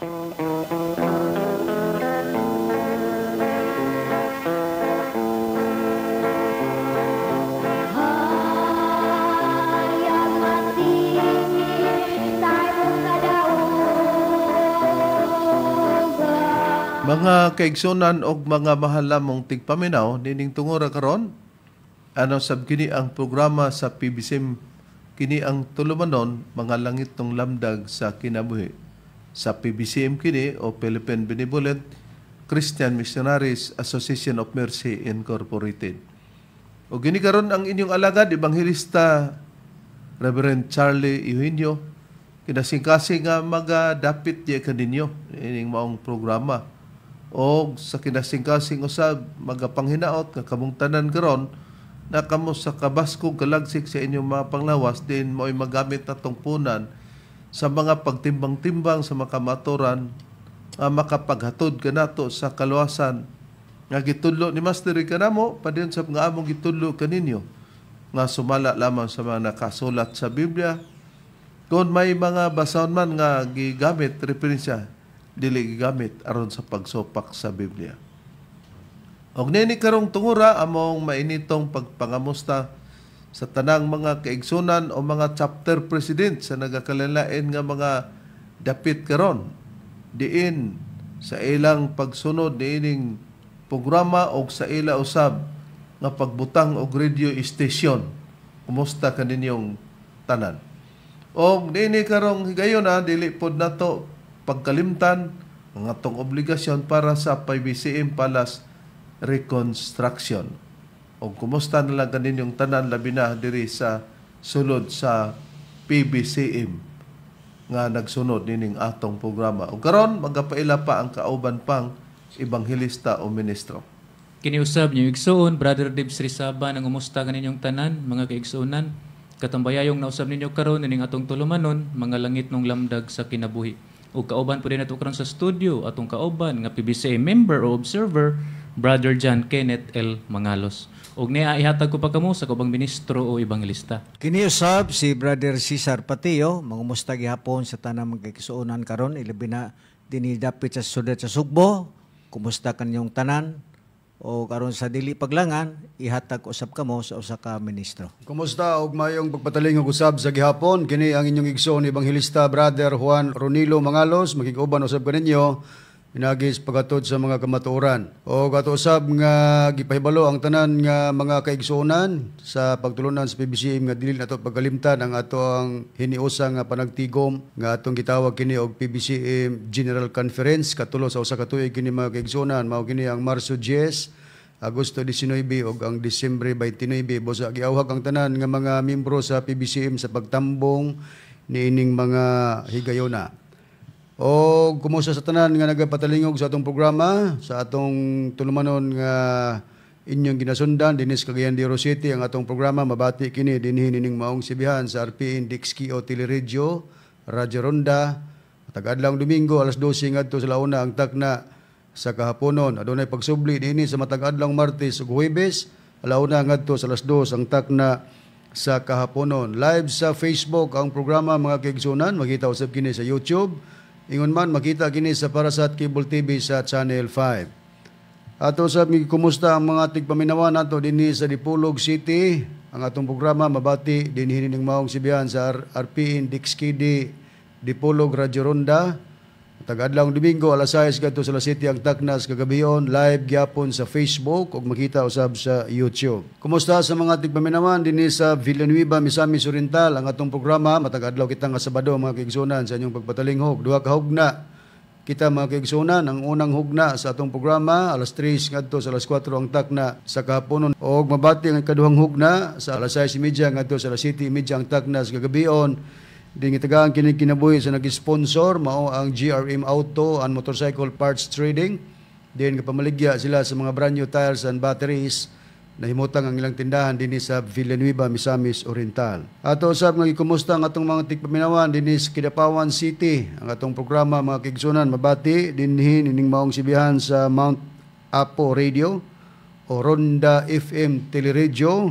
Mga kaigsunan o mga mahalamong tigpaminaw, nining tungura karon, ano sab kini ang programa sa PBSM kini ang tulumanon mga langit tong lamdag sa kinabuhi sa PBCM kini o Philippine Benevolent Christian Missionaries Association of Mercy Incorporated. O gini karon ang inyong alagad Ebanghilista Reverend Charlie Eugenio kinasingkasi nga magadapit di ka ninyo ining maong programa o sa kinasingkasing usab magapanghinaot nga kamong tanan karon na kamo sa kabaskog kalagsik sa inyong mga panglawas din mo'y magamit na tungpunan sa mga pagtimbang-timbang sa makamaturan uh, ah, makapaghatod ka nato sa kaluwasan nga gitudlo ni Master kanamo padiyon sa nga among gitudlo kaninyo nga sumala lamang sa mga nakasulat sa Biblia kung may mga basahon man nga gigamit referensya dili gigamit aron sa pagsopak sa Biblia og nini karong tungura among mainitong pagpangamusta sa tanang mga kaigsunan o mga chapter president sa nagakalalain nga mga dapit karon diin sa ilang pagsunod niining programa o sa ila usab nga pagbutang og radio station kumusta kaninyong tanan o niini karong higayon na ah, dili pod nato pagkalimtan mga atong obligasyon para sa PBCM Palace Reconstruction o kumusta na lang yung tanan labi na diri sa sulod sa PBCM nga nagsunod nining atong programa. O karon magapaila pa ang kauban pang ebanghelista o ministro. Kiniusab niyo igsoon, Brother Dibs Rizaba, nang umusta kaninyong tanan, mga kaigsoonan. Katambayayong nausab ninyo karon nining atong tulumanon, mga langit nung lamdag sa kinabuhi. O kauban po din ato karon sa studio, atong kauban nga PBCA member o observer, Brother John Kenneth L. Mangalos ug niya ihatag ko pa kamo sa kubang ministro o ibanglista. Kini usab si Brother Cesar Patio mangumusta gihapon sa tanang mga karon ilabi na dinidapit sa sudad sa Sugbo. Kumusta kanyong tanan? o karon sa dili paglangan ihatag usab kamo sa usa ka ministro. Kumusta og mayong pagpataling og usab sa gihapon kini ang inyong igsoon ni Ebanghilista Brother Juan Ronilo Mangalos magiguban usab kaninyo Inagis pagatod sa mga kamatuoran. O katusab nga gipahibalo ang tanan nga mga kaigsoonan sa pagtulunan sa PBCM nga dili nato pagkalimtan ang ato ang hiniusa nga panagtigom nga atong gitawag kini og PBCM General Conference katulo sa usa ka tuig kini mga kaigsuonan mao kini ang Marso 10, Agosto 19 o ang Disyembre 29 busa giawhag ang tanan nga mga miyembro sa PBCM sa pagtambong niining mga higayuna. O kumusta sa tanan nga nagapatalingog sa atong programa, sa atong tulumanon nga inyong ginasundan dinis Cagayan de Oro ang atong programa mabati kini dinhi nining maong sibihan sa RPN Dixki o Teleradyo, Radyo Ronda. Tagadlang Domingo alas 12 ngadto sa launa ang takna sa kahaponon. Adunay pagsubli dinhi sa matagadlang Martes ug Huwebes alauna ngadto sa alas 2 ang takna sa kahaponon. Live sa Facebook ang programa mga kaigsunan, makita usab kini sa YouTube Ingon man, makita kini sa Parasat Cable TV sa Channel 5. Ato sa kumusta ang mga tigpaminawan nato dinhi sa Dipolog City. Ang atong programa mabati dinhi ning maong sibihan sa RPN Dixkidi Dipolog Radyo Ronda. Tagadlang Domingo, alas 6 gadto sa City ang Taknas, kagabion, live gyapon sa Facebook ug makita usab sa YouTube. Kumusta sa mga tigpaminawan dinhi sa Villanueva, Misamis Oriental ang atong programa matag adlaw kita nga Sabado mga kaigsunan sa inyong pagpatalinghog duha ka hugna. Kita mga kaigsunan ang unang hugna sa atong programa alas 3 ngadto sa alas 4 ang takna sa kahaponon ug mabati ang kaduhang hugna sa alas 6:30 ngadto sa City Media ang takna sa kagabion Ding itagaan kini kinabuhi sa nag-sponsor mao ang GRM Auto and Motorcycle Parts Trading. Din kapamaligya sila sa mga brand new tires and batteries na himutang ang ilang tindahan dinhi sa Villanueva, Misamis Oriental. Ato usab nga gikumusta ang atong mga tigpaminawan dinhi sa Kidapawan City. Ang atong programa mga kigsunan mabati dinhi nining maong sibihan sa Mount Apo Radio o Ronda FM Teleradio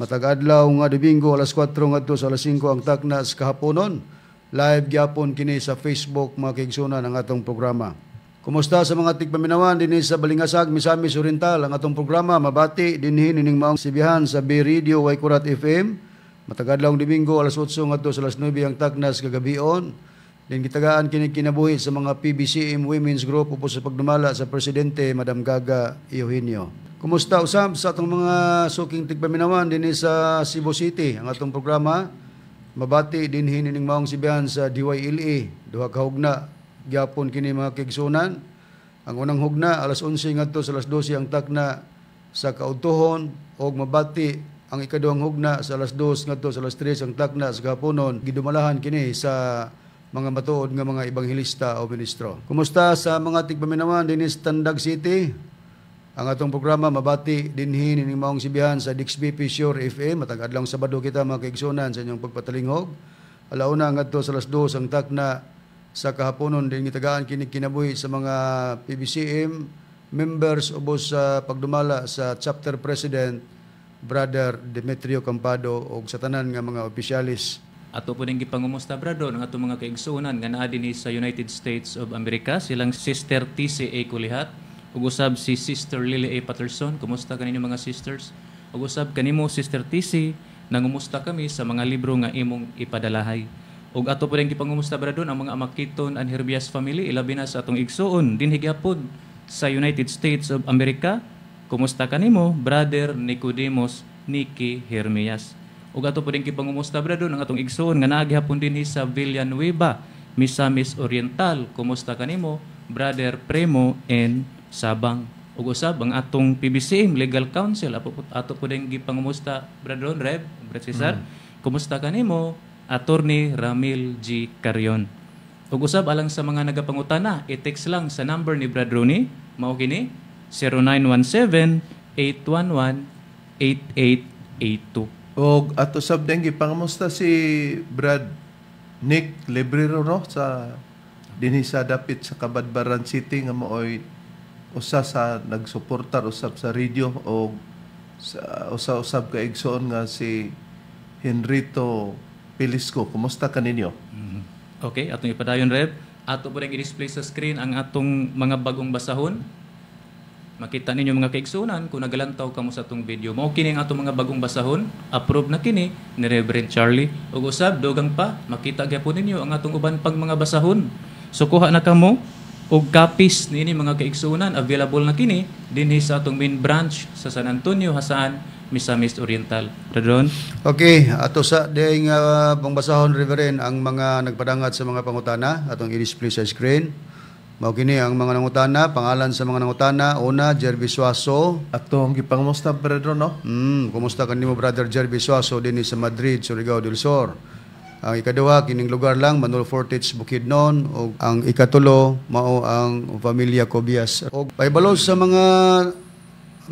Matag-adlaw nga Domingo alas 4 ngadto sa alas 5 ang taknas kahaponon. Live gyapon kini sa Facebook mga kaigsunan ang atong programa. Kumusta sa mga tigpaminawan dinhi sa Balingasag, Misamis Oriental ang atong programa mabati dinhi nining maong sibihan sa B Radio Waikurat FM. Matag-adlaw Domingo alas 8 ngadto sa alas 9 ang taknas kagabion. Din gitagaan kini kinabuhi sa mga PBCM Women's Group upos sa pagdumala sa presidente Madam Gaga Eugenio. Kumusta usab sa atong mga suking tigpaminawan din eh sa Cebu City ang atong programa mabati din hinining maong sibihan sa DYLA, e. duha ka hugna gyapon kini mga kigsunan ang unang hugna alas 11 ngadto sa alas 12 ang takna sa kautohon og mabati ang ikaduhang hugna sa alas 2 ngadto sa alas 3 ang takna sa kapunon gidumalahan kini sa mga matuod nga mga ebanghelista o ministro. Kumusta sa mga tigpaminawan dinis eh Tandag City? Ang atong programa mabati dinhi ni maong sibihan sa Dixby Fisher FM matag adlaw Sabado kita mga kaigsunan sa inyong pagpatalinghog. Alauna ngadto sa alas 2 ang takna sa kahaponon din gitagaan kini kinabuhi sa mga PBCM members ubos sa pagdumala sa chapter president Brother Demetrio Campado og sa tanan nga mga opisyalis. Ato po ning gipangumusta brado ng ato mga kaigsunan nga naa dinhi sa United States of America silang Sister TCA Kulihat Og usab si Sister Lily A. Patterson, kumusta kaninyo mga sisters? Og usab kanimo Sister TC, nangumusta kami sa mga libro nga imong ipadalahay. Og ato pud ang gipangumusta bradon ang mga amakiton and Herbias family ilabi na sa atong igsuon dinhi gyapon sa United States of America. Kumusta ka nimo, brother Nicodemus Nikki Hermias? Og ato pud ang gipangumusta bradon ang atong igsuon nga naa gihapon sa Villanueva, Misamis Oriental. Kumusta ka nimo, brother Primo and Sabang ug usab ang atong PBCM Legal Counsel apo ato po ding gipangumusta Bradron Rev Brad Cesar mm. kumusta kanimo Attorney Ramil G. Carion ug usab alang sa mga nagapangutana i-text lang sa number ni Brad Ronnie mao kini 0917 811 8882 og ato sab ding gipangamusta si Brad Nick Librero no sa dinhi sa dapit sa Kabadbaran City nga mooy usa sa nagsuportar usab sa radio o sa usa usab ka igsoon nga si Henrito Pilisco. Kumusta ka ninyo? Mm-hmm. Okay, atong ipadayon Rev. Ato po rin i-display sa screen ang atong mga bagong basahon. Makita ninyo mga kaigsunan kung nagalantaw kamo sa atong video. Mao kini ang atong mga bagong basahon. Approve na kini ni Reverend Charlie. Ug usab dogang pa, makita gyapon ninyo ang atong uban pang mga basahon. So kuha na kamo og copies nini mga kaigsuonan available na kini dinhi sa atong main branch sa San Antonio hasaan Miss Oriental. Radron? Okay, ato sa dayng uh, pangbasahon Reverend ang mga nagpadangat sa mga pangutana atong i-display sa screen. Mao kini ang mga nangutana, pangalan sa mga nangutana, una Jerby Suaso. Atong ang gipangmusta Brother no? Mm, kumusta kanimo Brother Jerby Suaso dinhi sa Madrid, Surigao del Sur. Ang ikadua, kining lugar lang, Manuel Fortage, Bukidnon. O ang ikatulo, mao ang Familia Cobias. O paibalon sa mga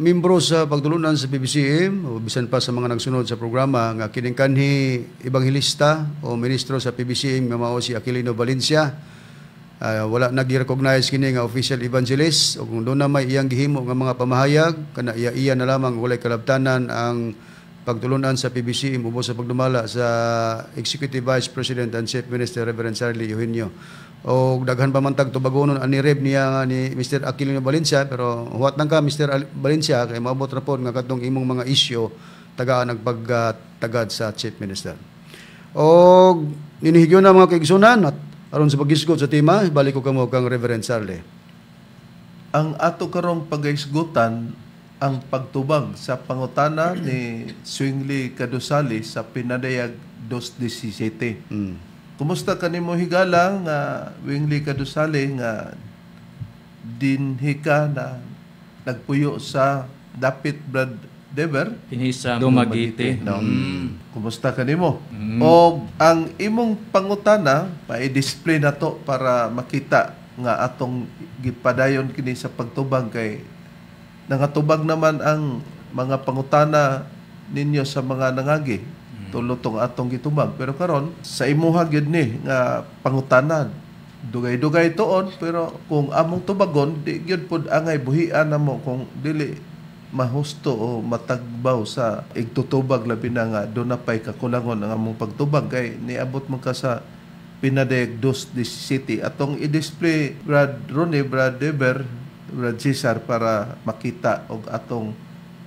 membro sa pagtulunan sa PBCM o bisan pa sa mga nagsunod sa programa nga kining kanhi ebanghelista o ministro sa PBCM nga mao si Aquilino Valencia uh, wala nag-recognize kini nga official evangelist o kung doon na may iyang gihimo nga mga pamahayag kana iya iya na lamang walay kalabtanan ang pagtulunan sa PBC mubo sa pagdumala sa Executive Vice President and Chief Minister Reverend Charlie Eugenio. O daghan pa man tag tubagonon ani Reb niya ni Mr. Aquilino Valencia pero huwat nang ka Mr. Valencia kay maabot ra pod nga kadtong imong mga isyu taga nagpagtagad sa Chief Minister. O ninihigyon na mga kaigsunan at aron sa pagisgot sa tema, balik ko kamo kang Reverend Charlie. Ang ato karong pagaisgutan ang pagtubag sa pangutana ni Swingley Kadusali sa Pinadayag 217. Mm. Kumusta kanimo higala nga Wingli Kadusali nga dinhi ka na nagpuyo sa Dapit Brad Dever? Pinisa Dumagiti. No? Mm. Kumusta kanimo? Mm. O ang imong pangutana, pa-display na to para makita nga atong gipadayon kini sa pagtubag kay Nangatubag naman ang mga pangutana ninyo sa mga nangagi mm. tulotong atong gitubag pero karon sa imuha gyud ni nga pangutanan dugay-dugay tuon pero kung among tubagon di gyud pud angay buhian mo kung dili mahusto o matagbaw sa igtutubag labi na nga do na pay kakulangon ang among pagtubag kay niabot man ka sa pinadayag dos city atong i-display Brad Ronnie Brad Deber Brad para makita og atong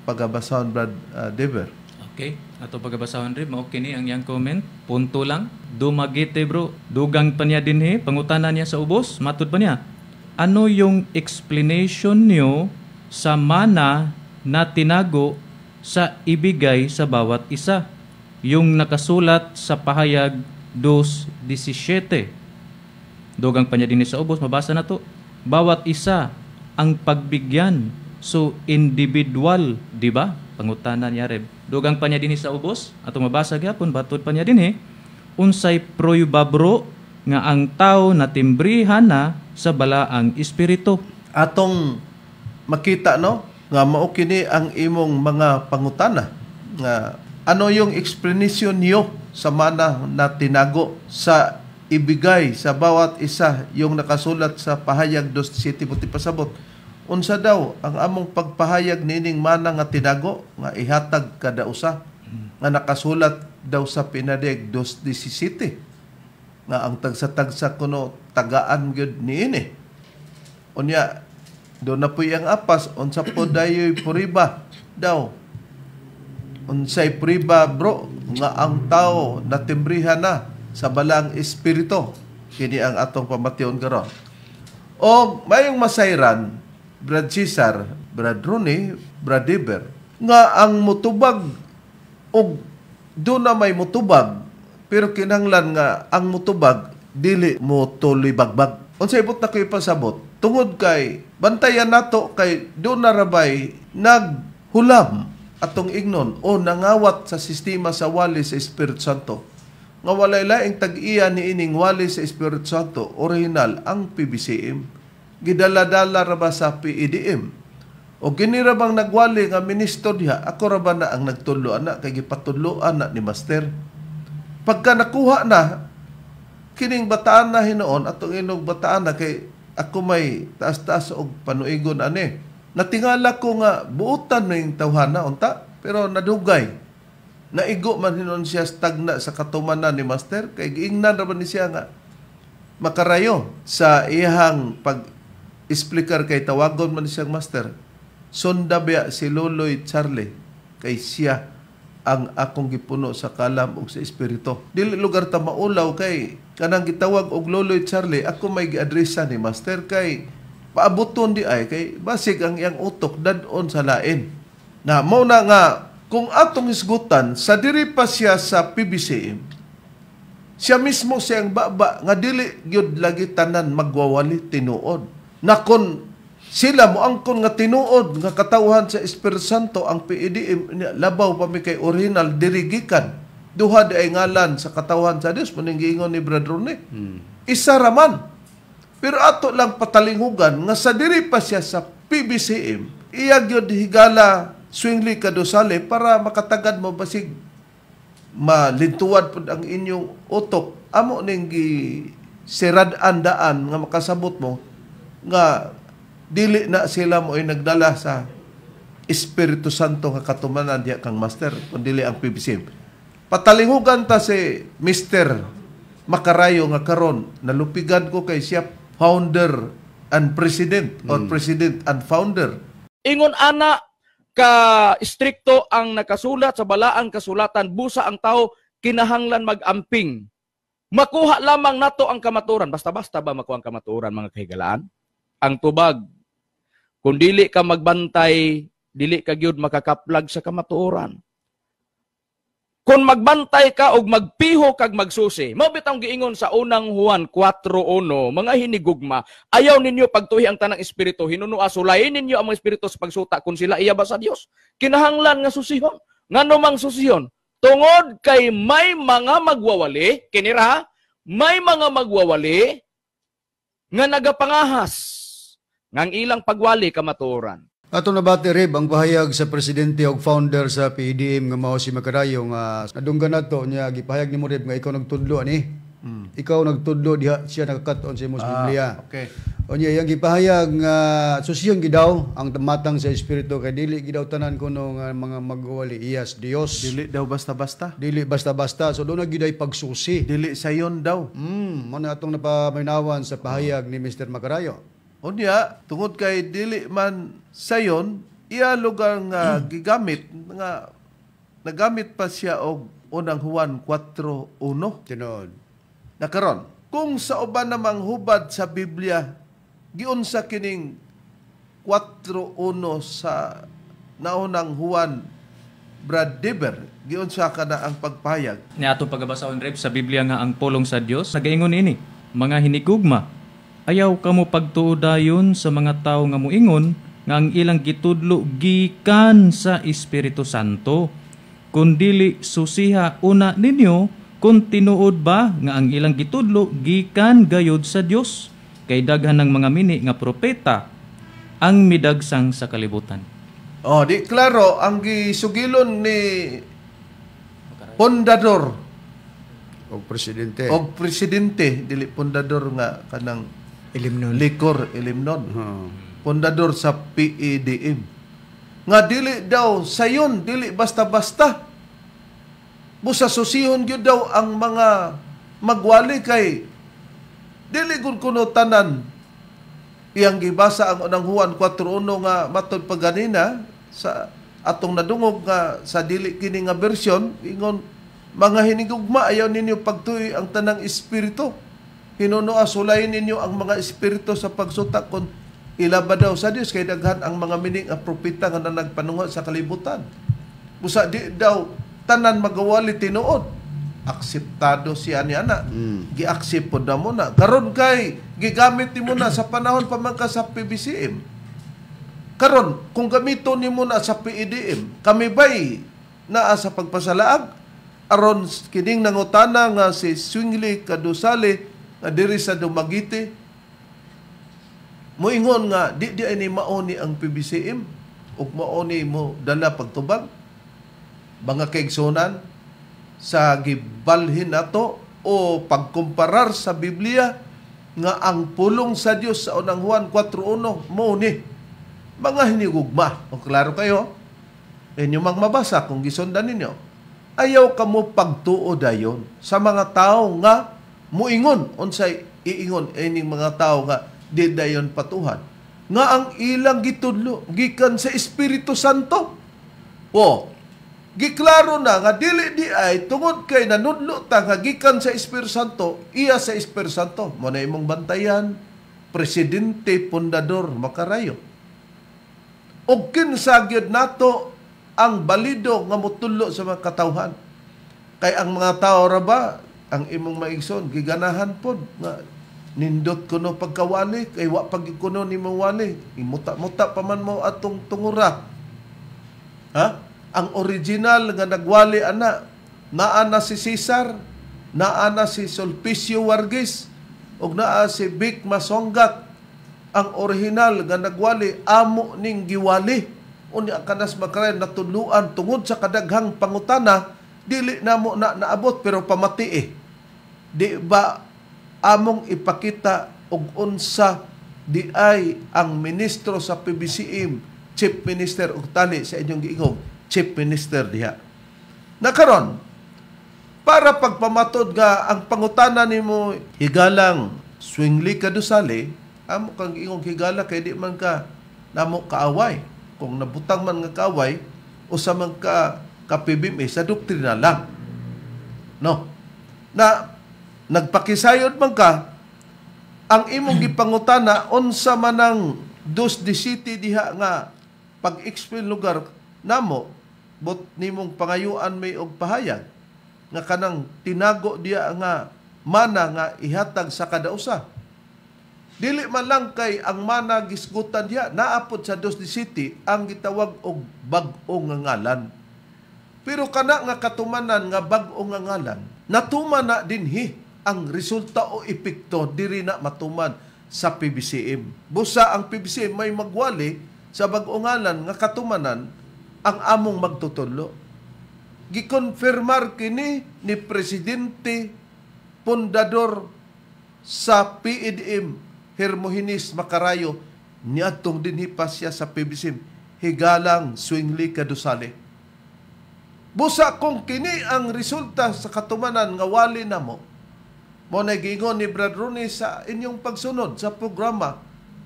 pagabasahon Brad uh, Dever. Okay. Ato pagabasahon rin, okay ni ang yang comment. Punto lang. Dumagite bro. Dugang pa niya din he. Pangutana niya sa ubos. Matod pa niya. Ano yung explanation niyo sa mana na tinago sa ibigay sa bawat isa? Yung nakasulat sa pahayag 2.17. Dugang pa niya din sa ubos. Mabasa na to. Bawat isa ang pagbigyan. So, individual, di ba? Pangutana niya reb. Dugang pa niya din sa ubos, at mabasa gyapon, batod pa niya din eh. Unsay proyubabro nga ang tao na timbrihan na sa balaang espiritu. Atong makita no, nga mao kini ang imong mga pangutana nga ano yung explanation niyo sa mana na tinago sa ibigay sa bawat isa yung nakasulat sa pahayag dos City Puti Pasabot. Unsa daw ang among pagpahayag nining mana nga tinago nga ihatag kada usa nga nakasulat daw sa pinadeg dos City nga ang tagsa-tagsa kuno tagaan gyud niini. Unya do na po ang apas unsa po dayoy puriba daw unsay priba bro nga ang tao natimbrihan na sa balang espiritu kini ang atong pamation karon o mayong masayran Brad Cesar Brad Rooney Brad Deber nga ang mutubag og do na may mutubag pero kinanglan nga ang mutubag dili mo tuloy bagbag unsa ibot na kay pasabot tungod kay bantayan nato kay do na rabay naghulam atong ignon o nangawat sa sistema sa wali sa Espiritu Santo nga walay laing tag-iya ni ining wali sa Espiritu Santo original ang PBCM Gidala-dala ra ba sa PEDM o ginira bang nagwali nga minister diha ako ra ba na ang nagtudlo ana kay gipatudloan na ni master pagka nakuha na kining bataan na hinoon atong inog bataan na kay ako may taas-taas og panuigon ani natingala ko nga buutan ning tawhana unta pero nadugay Naigo man hinon siya stagna sa katumanan ni Master kay giingnan ra ni siya nga makarayo sa ihang pag explicar kay tawagon man siyang master sunda biya si Loloy Charlie kay siya ang akong gipuno sa kalam ug sa espiritu dili lugar ta maulaw kay kanang gitawag og Loloy Charlie ako may giadresa ni master kay paabuton di ay kay basig ang iyang utok dadon sa lain na mo na nga kung atong isgutan sa diri pa siya sa PBCM siya mismo siyang baba nga dili gyud lagi tanan magwawali tinuod na kon sila mo angkon nga tinuod nga katawhan sa Espiritu Santo ang PEDM labaw pa mi kay original dirigikan duha di ay ngalan sa katawhan sa Dios muning giingon ni Brother Rune hmm. isa raman pero ato lang patalingugan nga sa diri pa siya sa PBCM iya gyud higala swingli kadusali para makatagad mo basig malintuad pud ang inyong utok amo ning gi serad andaan nga makasabot mo nga dili na sila mo ay nagdala sa Espiritu Santo nga katumanan diya kang master kun dili ang PBC patalingugan ta si Mr. Makarayo nga karon nalupigan ko kay siya founder and president or mm. president and founder ingon ana ka-strikto ang nakasulat sa balaang kasulatan, busa ang tao, kinahanglan mag-amping. Makuha lamang nato ang kamaturan. Basta-basta ba makuha ang kamaturan, mga kahigalaan? Ang tubag. Kung dili ka magbantay, dili ka gyud makakaplag sa kamaturan. Kung magbantay ka og magpiho kag magsusi, mabitang giingon sa unang Juan 4:1, mga hinigugma, ayaw ninyo pagtuhi ang tanang espiritu, hinunua sulayin ninyo ang mga espiritu sa pagsuta kun sila iya ba sa Dios. Kinahanglan nga susihon. Ngano mang susihon? Tungod kay may mga magwawali, kinira, may mga magwawali nga nagapangahas ngang ilang pagwali kamaturan. Ato na bati rib ang pahayag sa presidente og founder sa PDM e nga mao si Macarayo nga uh, nadunggan nato niya gipahayag ni rib nga ikaw nagtudlo ani. Mm. Ikaw nagtudlo diha siya nakakaton sa imong ah, Biblia. Okay. Onya yang gipahayag nga uh, susiyong gidaw ang matang sa espiritu kay dili gidaw tanan kuno nga uh, mga magwali iyas Dios. Dili daw basta-basta. Dili basta-basta. So do na giday pagsusi. Dili sayon daw. Mm, mo na atong napaminawan sa pahayag ni Mr. Macarayo. Unya, tungod kay dili man sayon, iya lugar nga gigamit, nga nagamit pa siya og unang Juan 4.1. Tinod. Nakaron. kung sa uban namang hubad sa Biblia, giunsa kining 4.1 sa naunang Juan Brad Deber, giun sa kana ang pagpayag. Ni atong pagabasahon rep sa Biblia nga ang pulong sa Dios nagaingon ini, mga hinikugma, Ayaw kamo pagtuodayon sa mga tao nga moingon nga ang ilang gitudlo gikan sa Espiritu Santo kundili susiha una ninyo kung tinuod ba nga ang ilang gitudlo gikan gayod sa Dios kay daghan ng mga mini nga propeta ang midagsang sa kalibutan. Oh, di klaro ang gisugilon ni Pondador og presidente. Og presidente dili Pondador nga kanang Ilimnon. Likor Ilimnon. Hmm. Pundador sa PEDM. Nga dili daw sayon, dili basta-basta. Busa susihon gyud daw ang mga magwali kay dili gud kuno tanan iyang gibasa ang unang Juan 4:1 nga matod paganina sa atong nadungog nga sa dili kini nga bersyon ingon mga hinigugma ayaw ninyo pagtuoy ang tanang espiritu Hinunoa sulayin ninyo ang mga espiritu sa pagsuta kon ilaba daw sa Dios kay daghan ang mga mining ang propeta nga na nagpanunga sa kalibutan. Busa di daw tanan magawali tinuod akseptado si ani ana mm. giaksep pod na mo na karon kay gigamit nimo na sa panahon pa man ka sa PBCM karon kung gamiton nimo na sa PEDM kami bay naa sa pagpasalaag aron kining nangutana nga si Swingli Kadusale nga diri sa Dumagiti moingon nga di di ni maoni ang PBCM o maoni mo dala pagtubag mga kaigsunan sa gibalhin nato o pagkumparar sa Biblia nga ang pulong sa Dios sa unang Juan 4:1 mo ni mga hinigugma o klaro kayo inyo mang mabasa kung gisundan ninyo ayaw kamo pagtuo dayon sa mga tao nga muingon unsay iingon ining mga tao nga di dayon patuhan nga ang ilang gitudlo gikan sa Espiritu Santo. wo giklaro na nga dili di ay tungod kay nanudlo ta nga gikan sa Espiritu Santo, iya sa Espiritu Santo mo na imong bantayan presidente pundador makarayo. Og kinsa gyud nato ang balido nga mutulo sa mga katawhan. Kay ang mga tao ra ba ang imong maigson giganahan pod nga nindot kuno pagkawali kay wa pag kuno nimo wali imuta-muta pa man mo atong tungura ha ang original nga nagwali ana naa na si Cesar naa na si Sulpicio Wargis ug naa si Vic Masonggat ang original nga nagwali amo ning giwali unya kanas makaray natuluan tungod sa kadaghang pangutana dili na mo na naabot pero pamati eh Di ba among ipakita og unsa di ay ang ministro sa PBCM, Chief Minister og tani sa inyong giingog, Chief Minister diha. na karon para pagpamatod nga ang pangutana nimo higalang swingli ka dosali, amo kang ingong higala kay di man ka namo kaaway. Kung nabutang man nga kaaway o sa man ka ka PBMA eh, sa doktrina lang. No. Na nagpakisayod man ka ang imong gipangutana unsa manang dos di city diha nga pag-explain lugar namo but nimong pangayuan may og pahayag nga kanang tinago diya nga mana nga ihatag sa kada usa dili man lang kay ang mana gisgutan diya naapod sa dos di city ang gitawag og bag-o nga ngalan pero kana nga katumanan nga bag-o nga ngalan natuma na dinhi ang resulta o epekto diri na matuman sa PBCM. Busa ang PBCM may magwali sa bag bagongalan nga katumanan ang among magtutudlo. Gikonfirmar kini ni Presidente Pundador sa PEDM Hermohinis Makarayo niadtong dinhi pa siya sa PBCM higalang swingli Kadusale. Busa kung kini ang resulta sa katumanan nga wali mo, mo nagingon ni Brad Rooney sa inyong pagsunod sa programa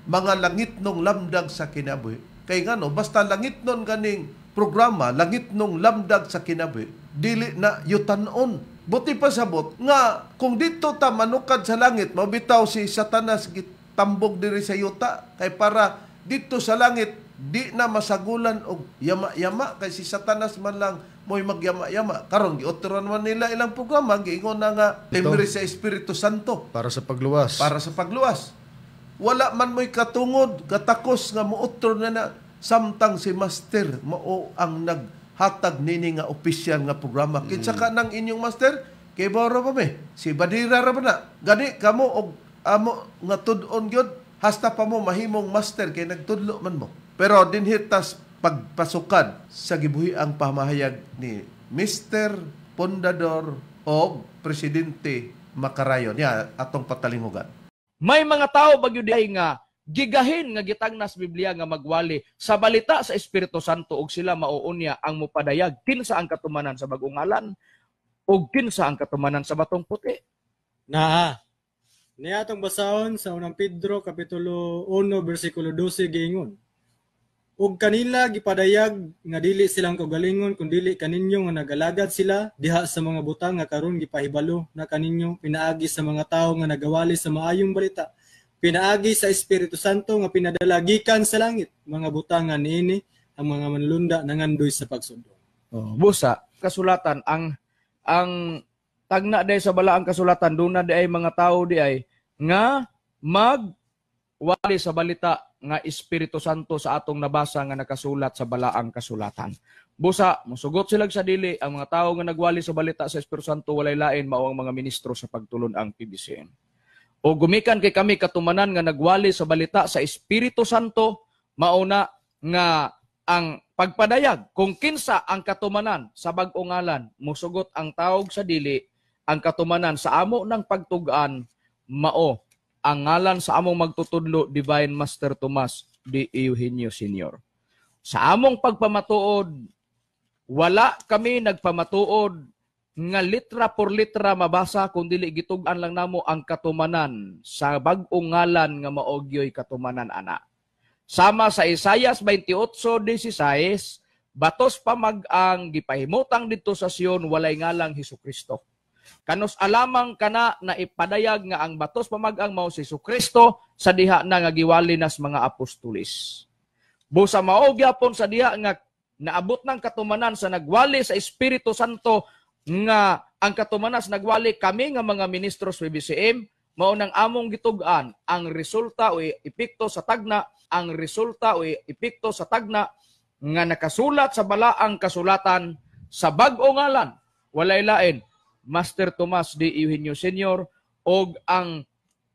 mga langit nung lamdag sa kinabuhi. Kay ngano, basta langit nun ganing programa, langit nung lamdag sa kinabuhi, dili na yutanon. Buti pa sabot, nga kung dito ta manukad sa langit, mabitaw si satanas gitambog diri sa yuta, kay para dito sa langit, di na masagulan og yama-yama kay si satanas man lang mo'y magyama-yama. Karong giuturan man nila ilang programa, giingon na nga timbre sa Espiritu Santo. Para sa pagluwas. Para sa pagluwas. Wala man mo'y katungod, katakos nga muutor na na samtang si Master mao ang naghatag nini nga opisyal nga programa. Mm. Kinsa ka nang inyong Master? Kay baro pa mi. Si Badira ra na. Gani kamo og amo nga tud-on gyud hasta pa mo mahimong master kay nagtudlo man mo. Pero dinhitas pagpasukad sa gibuhi ang pamahayag ni Mr. Pondador o Presidente Makarayon. Ya, atong patalingugan. May mga tao bagyo diay nga gigahin nga gitangnas Biblia nga magwali sa balita sa Espiritu Santo og sila mauunya ang mupadayag kinsa ang katumanan sa bagong ngalan ug kinsa ang katumanan sa batong puti. Na Niya atong basahon sa unang Pedro kapitulo 1 bersikulo 12 giingon. Og kanila gipadayag nga dili silang kaugalingon kun dili kaninyo nga nagalagad sila diha sa mga butang nga karon gipahibalo na kaninyo pinaagi sa mga tawo nga nagawali sa maayong balita pinaagi sa Espiritu Santo nga pinadala gikan sa langit mga butang nga niini ang mga manlunda nangandoy sa pagsundo oh, busa kasulatan ang ang tagna day sa balaang kasulatan do na day mga tawo di ay nga mag wali sa balita nga Espiritu Santo sa atong nabasa nga nakasulat sa balaang kasulatan. Busa, musugot sila sa dili ang mga tao nga nagwali sa balita sa Espiritu Santo walay lain mao ang mga ministro sa pagtulon ang PBCN. O gumikan kay kami katumanan nga nagwali sa balita sa Espiritu Santo mao na nga ang pagpadayag kung kinsa ang katumanan sa bag-ong ngalan musugot ang tawog sa dili ang katumanan sa amo ng pagtugaan mao ang ngalan sa among magtutudlo Divine Master Tomas D. Eugenio Senior. Sa among pagpamatuod, wala kami nagpamatuod nga litra por litra mabasa kung dili gitug lang namo ang katumanan sa bag-ong ngalan nga maogyoy katumanan ana. Sama sa Isayas 28:16, batos pa mag-ang gipahimutang didto sa Sion walay ngalang Hesus Kristo. Kanos alamang kana na ipadayag nga ang batos pamagang mao si Kristo sa diha na nga giwali nas mga apostolis. Busa mao gyapon sa diha nga naabot ng katumanan sa nagwali sa Espiritu Santo nga ang katumanas nagwali kami nga mga ministro sa BCM mao nang among gitugan ang resulta o epekto sa tagna ang resulta o epekto sa tagna nga nakasulat sa balaang kasulatan sa bag-o ngalan walay lain Master Tomas D. Eugenio Senior og ang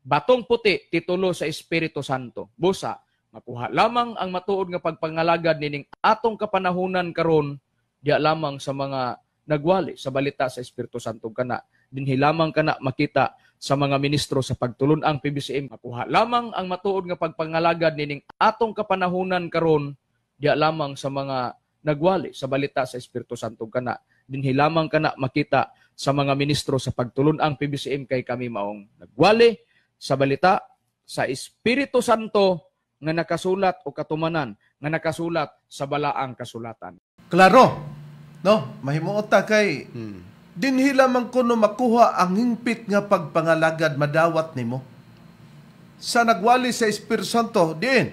batong puti titulo sa Espiritu Santo. Busa, makuha lamang ang matuod nga pagpangalagad nining atong kapanahunan karon diya lamang sa mga nagwali sa balita sa Espiritu Santo kana dinhi lamang kana makita sa mga ministro sa pagtulon ang PBCM makuha lamang ang matuod nga pagpangalagad nining atong kapanahunan karon diya lamang sa mga nagwali sa balita sa Espiritu Santo kana dinhi lamang kana makita sa mga ministro sa pagtulon ang PBCM kay kami maong nagwali sa balita sa Espiritu Santo nga nakasulat o katumanan nga nakasulat sa balaang kasulatan. Klaro, no? Mahimuot ta kay hmm. dinhi lamang kuno makuha ang hingpit nga pagpangalagad madawat nimo. Sa nagwali sa Espiritu Santo din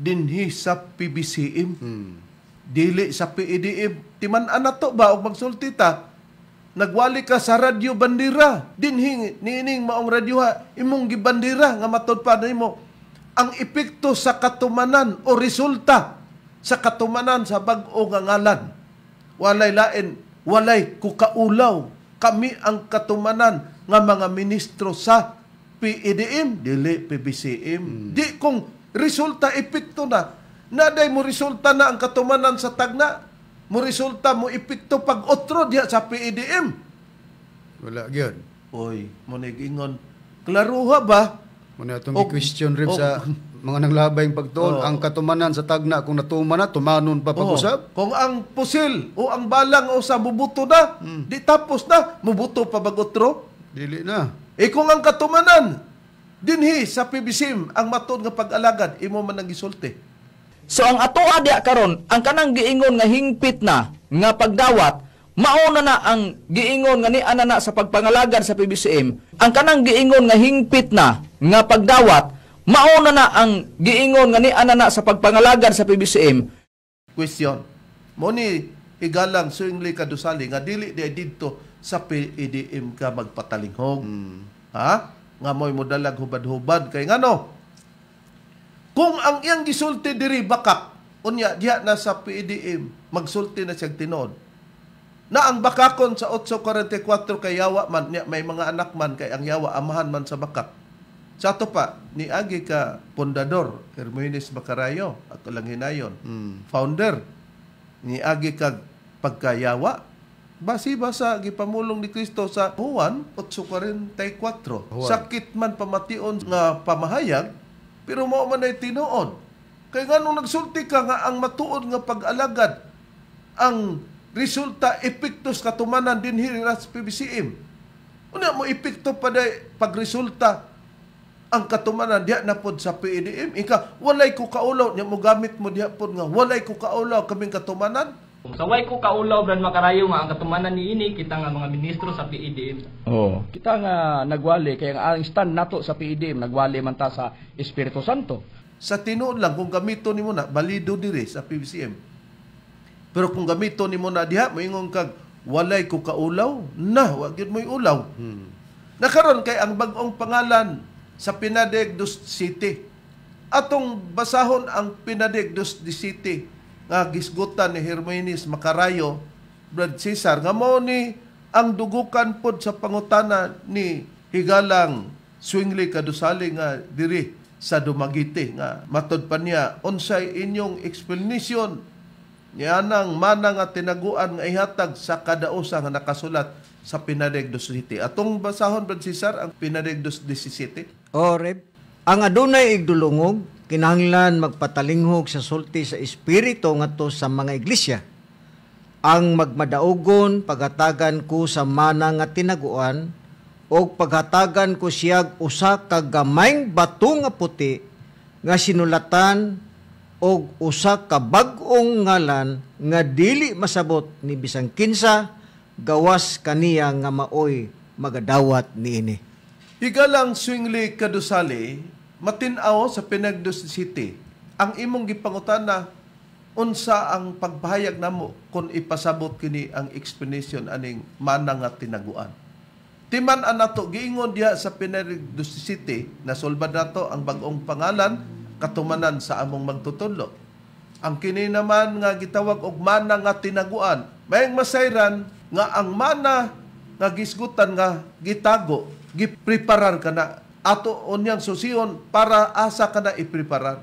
dinhi sa PBCM. Hmm. Dili sa PEDM. Timan-an na to ba og magsulti ta? Nagwali ka sa radyo bandira. Dinhi niining maong radyoha imong gibandira nga matod pa nimo ang epekto sa katumanan o resulta sa katumanan sa bag-o nga ngalan. Walay lain, walay kukaulaw kami ang katumanan nga mga ministro sa PEDM, dili PBCM. Hmm. Di kung resulta epekto na, naday mo resulta na ang katumanan sa tagna, mo resulta mo epekto pag otro diha sa PEDM. Wala gyud. Oy, mo ingon. Klaruha ba? Mo na atong question rib sa mga naglabay ng pagtuon, ang katumanan sa tagna kung natuman na tumanon pa pag-usap. Kung ang pusil o ang balang o sa bubuto na, hmm. di tapos na, mubuto pa bag otro? Dili na. E kung ang katumanan dinhi sa PBSIM ang matod nga pag-alagad imo man ang gisulti. So ang atoa diya karon ang kanang giingon nga hingpit na nga pagdawat mauna na ang giingon nga ni anana sa pagpangalagad sa PBCM ang kanang giingon nga hingpit na nga pagdawat mauna na ang giingon nga ni anana sa pagpangalagad sa PBCM question mo ni igalang suingli kadusali nga dili di didto sa PEDM ka magpatalinghog mm. ha nga mo'y modalag hubad-hubad kay ngano kung ang iyang gisulti diri bakak, unya diha na sa PDM, e magsulti na siyang tinod. Na ang bakakon sa 844 kay yawa man, niya, may mga anak man kay ang yawa amahan man sa bakak. Sa ato pa, ni Agi ka pondador, Hermines Bacarayo, ato lang hinayon, mm. founder, ni Agi ka pagkayawa, basi ba sa gipamulong ni Kristo sa Juan 8:44 sakit man pamation nga pamahayag pero mo man ay tinuod. Kay nganong nagsulti ka nga ang matuod nga pag-alagad ang resulta epektos katumanan din hira sa PBCM. Una mo epekto pa day pagresulta ang katumanan diha na pod sa PDM. Ika, walay ko kaulaw. Nya mo gamit mo diha pod nga, walay ko kaulaw kaming katumanan kung sa saway ko kaulaw brad makarayo nga ang katumanan ni ini kita nga mga ministro sa PIDM. E oh, kita nga nagwali kay ang stand nato sa PIDM e nagwali man ta sa Espiritu Santo. Sa tinuod lang kung gamito nimo na balido dire sa PBCM. Pero kung gamito nimo na diha moingon kag walay ko kaulaw na wa gyud moy ulaw. Hmm. Nakaron kay ang bag-ong pangalan sa Pinadeg City. Atong basahon ang Pinadeg City nga gisgutan ni Hermenis Makarayo Brad Cesar nga mao ni ang dugukan pod sa pangutana ni higalang Swingley Kadusali nga diri sa Dumagiti nga matod pa niya unsay inyong explanation ni anang mana nga tinaguan nga ihatag sa kadausa nga nakasulat sa Pinadig 17. Atong basahon Brad Cesar ang Pinadig 17. Oh, Reb. Ang adunay igdulungog kinahanglan magpatalinghog sa sulti sa espiritu ngadto sa mga iglesia ang magmadaugon paghatagan ko sa mana nga tinaguan o paghatagan ko siyag usa ka gamayng bato nga puti nga sinulatan o usa ka bag-ong ngalan nga dili masabot ni bisang kinsa gawas kaniya nga maoy magadawat niini. Igalang swingli kadusali matinaw sa Pinagdos City ang imong gipangutana unsa ang pagpahayag namo kung ipasabot kini ang explanation aning mana nga tinaguan timan anato nato giingon diha sa Pinagdos City na nasulbad nato ang bag-ong pangalan katumanan sa among magtutudlo ang kini naman nga gitawag og mana nga tinaguan mayang masayran nga ang mana nga gisgutan nga gitago gipreparar kana ato onyang susiyon para asa kana ipreparar.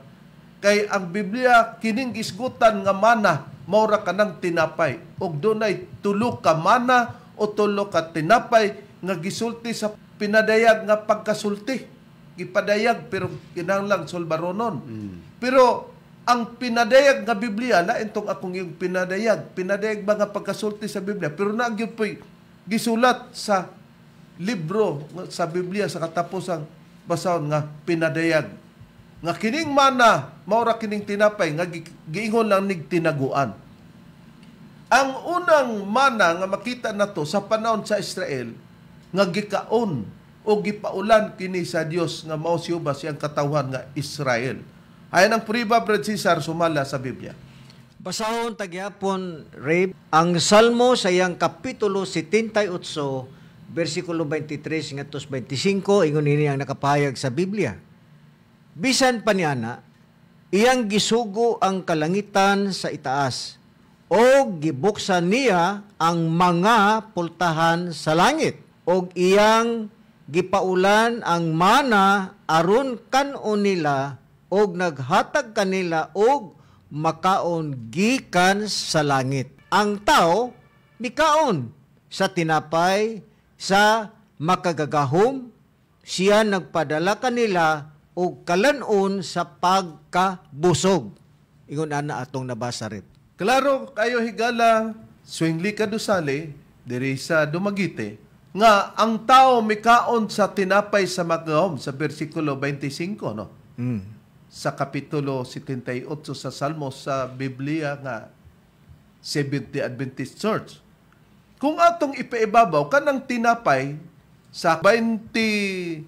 Kay ang Biblia kining isgutan nga mana maura kanang tinapay ug dunay tulo ka mana o tulo ka tinapay nga gisulti sa pinadayag nga pagkasulti gipadayag pero kinahanglan solbaronon mm. pero ang pinadayag nga Biblia na intong akong yung pinadayag pinadayag ba nga pagkasulti sa Biblia pero na gyud gisulat sa libro sa Biblia sa katapusang basahon nga pinadayag nga kining mana maura kining tinapay nga giingon lang nig tinaguan ang unang mana nga makita nato sa panahon sa Israel nga gikaon o gipaulan kini sa Dios nga mao si siuba siyang katawhan nga Israel ayon ang priba Brad Cesar sumala sa Biblia Basahon tagyapon rape ang Salmo sayang kapitulo 78 bersikulo 23 ngadto 25 ingon ini ang nakapahayag sa Biblia. Bisan pa niya iyang gisugo ang kalangitan sa itaas o gibuksan niya ang mga pultahan sa langit o iyang gipaulan ang mana aron kanon nila og naghatag kanila og makaon gikan sa langit. Ang tao mikaon sa tinapay sa makagagahom, siya nagpadala kanila og kalanon sa pagkabusog. Ingon ana atong nabasa rin. Klaro kayo higala swingli kadusali diri sa Dumagite nga ang tao mikaon sa tinapay sa makagahom sa bersikulo 25 no. Mm. Sa kapitulo 78 sa Salmo sa Biblia nga Seventh-day Adventist Church kung atong ipaibabaw kanang tinapay sa 23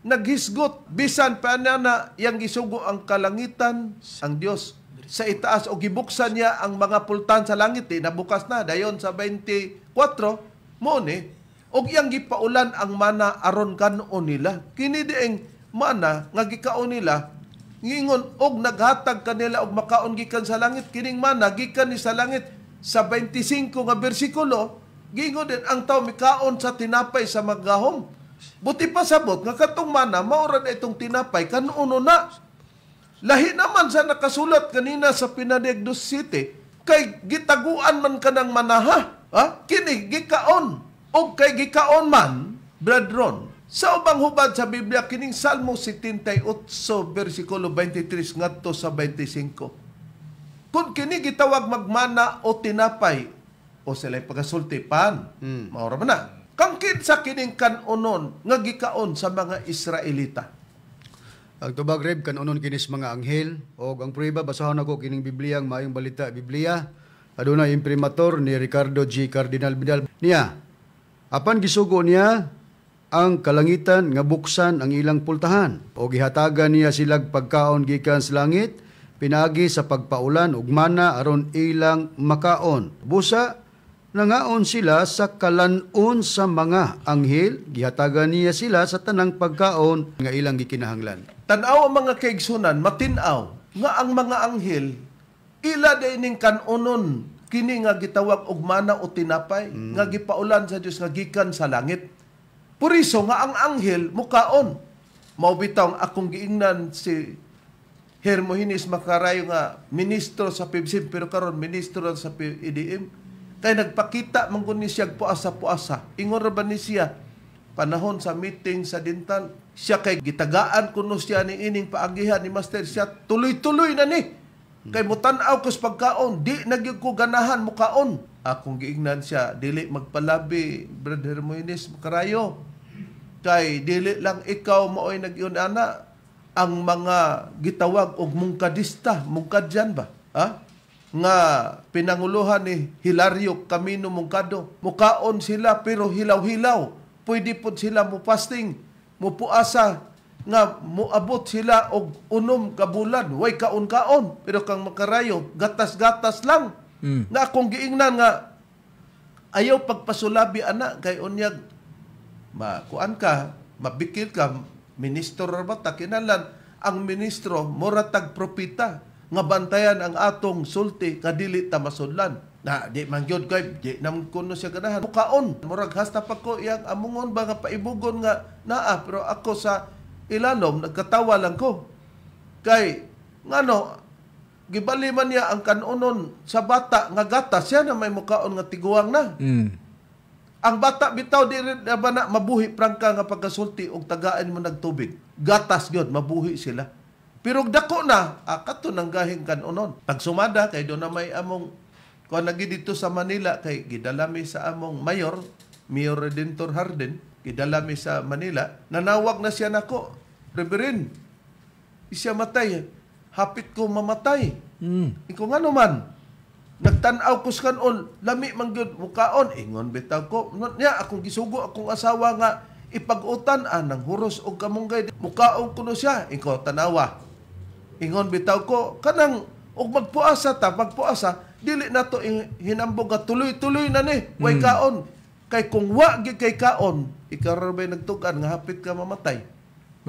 naghisgot bisan pa na na yang gisugo ang kalangitan ang Dios sa itaas o gibuksan niya ang mga pultan sa langit eh, nabukas na dayon sa 24 mo ni og yang gipaulan ang mana aron kanon nila kini dieng mana nga gikaon nila ngingon og naghatag kanila og makaon gikan sa langit kining mana gikan ni sa langit sa 25 nga bersikulo, gingon din ang tao mikaon sa tinapay sa magahom. Buti pa sabot nga katong mana maura itong tinapay kanuno na. Lahi naman sa nakasulat kanina sa Pinadegdos City kay gitaguan man kanang manaha, ha? Kini gikaon og kay gikaon man brethren sa ubang hubad sa Biblia kining Salmo 78 bersikulo 23 ngadto sa 25 kung kini gitawag magmana o tinapay o sila pagasulti pan, mm. maura na. Kangkin sa kining kanonon nga gikaon sa mga Israelita. Ang tubag reb kanonon kinis mga anghel o ang priba basahon ako kining Biblia ang maayong balita Biblia. Aduna imprimator ni Ricardo G. Cardinal Vidal niya. Apan gisugo niya ang kalangitan nga buksan ang ilang pultahan o gihatagan niya silag pagkaon gikan sa langit pinagi sa pagpaulan ug mana aron ilang makaon. Busa nangaon sila sa kalanon sa mga anghel, gihatagan niya sila sa tanang pagkaon nga ilang gikinahanglan. Tan-aw ang mga kaigsunan matin-aw nga ang mga anghel ila ning kanonon kini nga gitawag og mana o tinapay mm. nga gipaulan sa Dios nga gikan sa langit. Puriso nga ang anghel mukaon. Mao bitaw akong giingnan si Hermogenes makarayo nga ministro sa PIBSIM pero karon ministro sa PIDM e kay nagpakita man ni siya puasa-puasa. Ingon ra ba ni siya panahon sa meeting sa dental siya kay gitagaan kuno siya ni ining paagihan ni Master siya tuloy-tuloy na ni. Kay mutan-aw kus pagkaon di nagyud ko ganahan mo kaon. Akong giingnan siya dili magpalabi Brother Hermogenes makarayo kay dili lang ikaw maoy nag-iyon ana ang mga gitawag og mungkadista, mungkadyan ba? Ha? Nga pinanguluhan ni Hilario Camino Mungkado. Mukaon sila pero hilaw-hilaw. Pwede po sila mupasting, mupuasa nga muabot sila og unom kabulan. way kaon-kaon pero kang makarayo gatas-gatas lang mm. nga akong giingnan nga ayaw pagpasulabi ana kay unyag makuan ka mabikil ka Ministro ba kinalan ang ministro moratag propita nga bantayan ang atong sulti kadili ta masudlan. Na di man gyud kay di nam kuno siya ganahan. Mukaon murag hasta pa ko iyang amungon ba nga paibugon nga naa pero ako sa ilalom nagkatawa lang ko. Kay ngano gibali man niya ang kanunon sa bata nga gata siya na may mukaon nga tiguang na. Mm. Ang bata bitaw di rin ba na mabuhi prangka nga pagkasulti og tagaan mo nagtubig. Gatas gyud mabuhi sila. Pero dako na akato ah, nang gahing kanunon. Pag sumada kay do na may among kon lagi dito sa Manila kay gidalami sa among mayor, Mayor Redentor Harden, gidalami sa Manila, nanawag na siya nako. Reverend, isya matay. Hapit ko mamatay. Mm. Ikaw nga naman, Nagtanaw ko sa kanon, lami man gyud mukaon, ingon bitaw ko. Nya akong gisugo akong asawa nga ipag-utan anang ah, huros og kamunggay mukaon no siya ikaw tanawa ingon bitaw ko kanang og magpuasa ta pagpuasa dili nato hinambog nga tuloy-tuloy na ni way mm. kaon kay kung wa gyud kay kaon ikarabay nagtugan nga hapit ka mamatay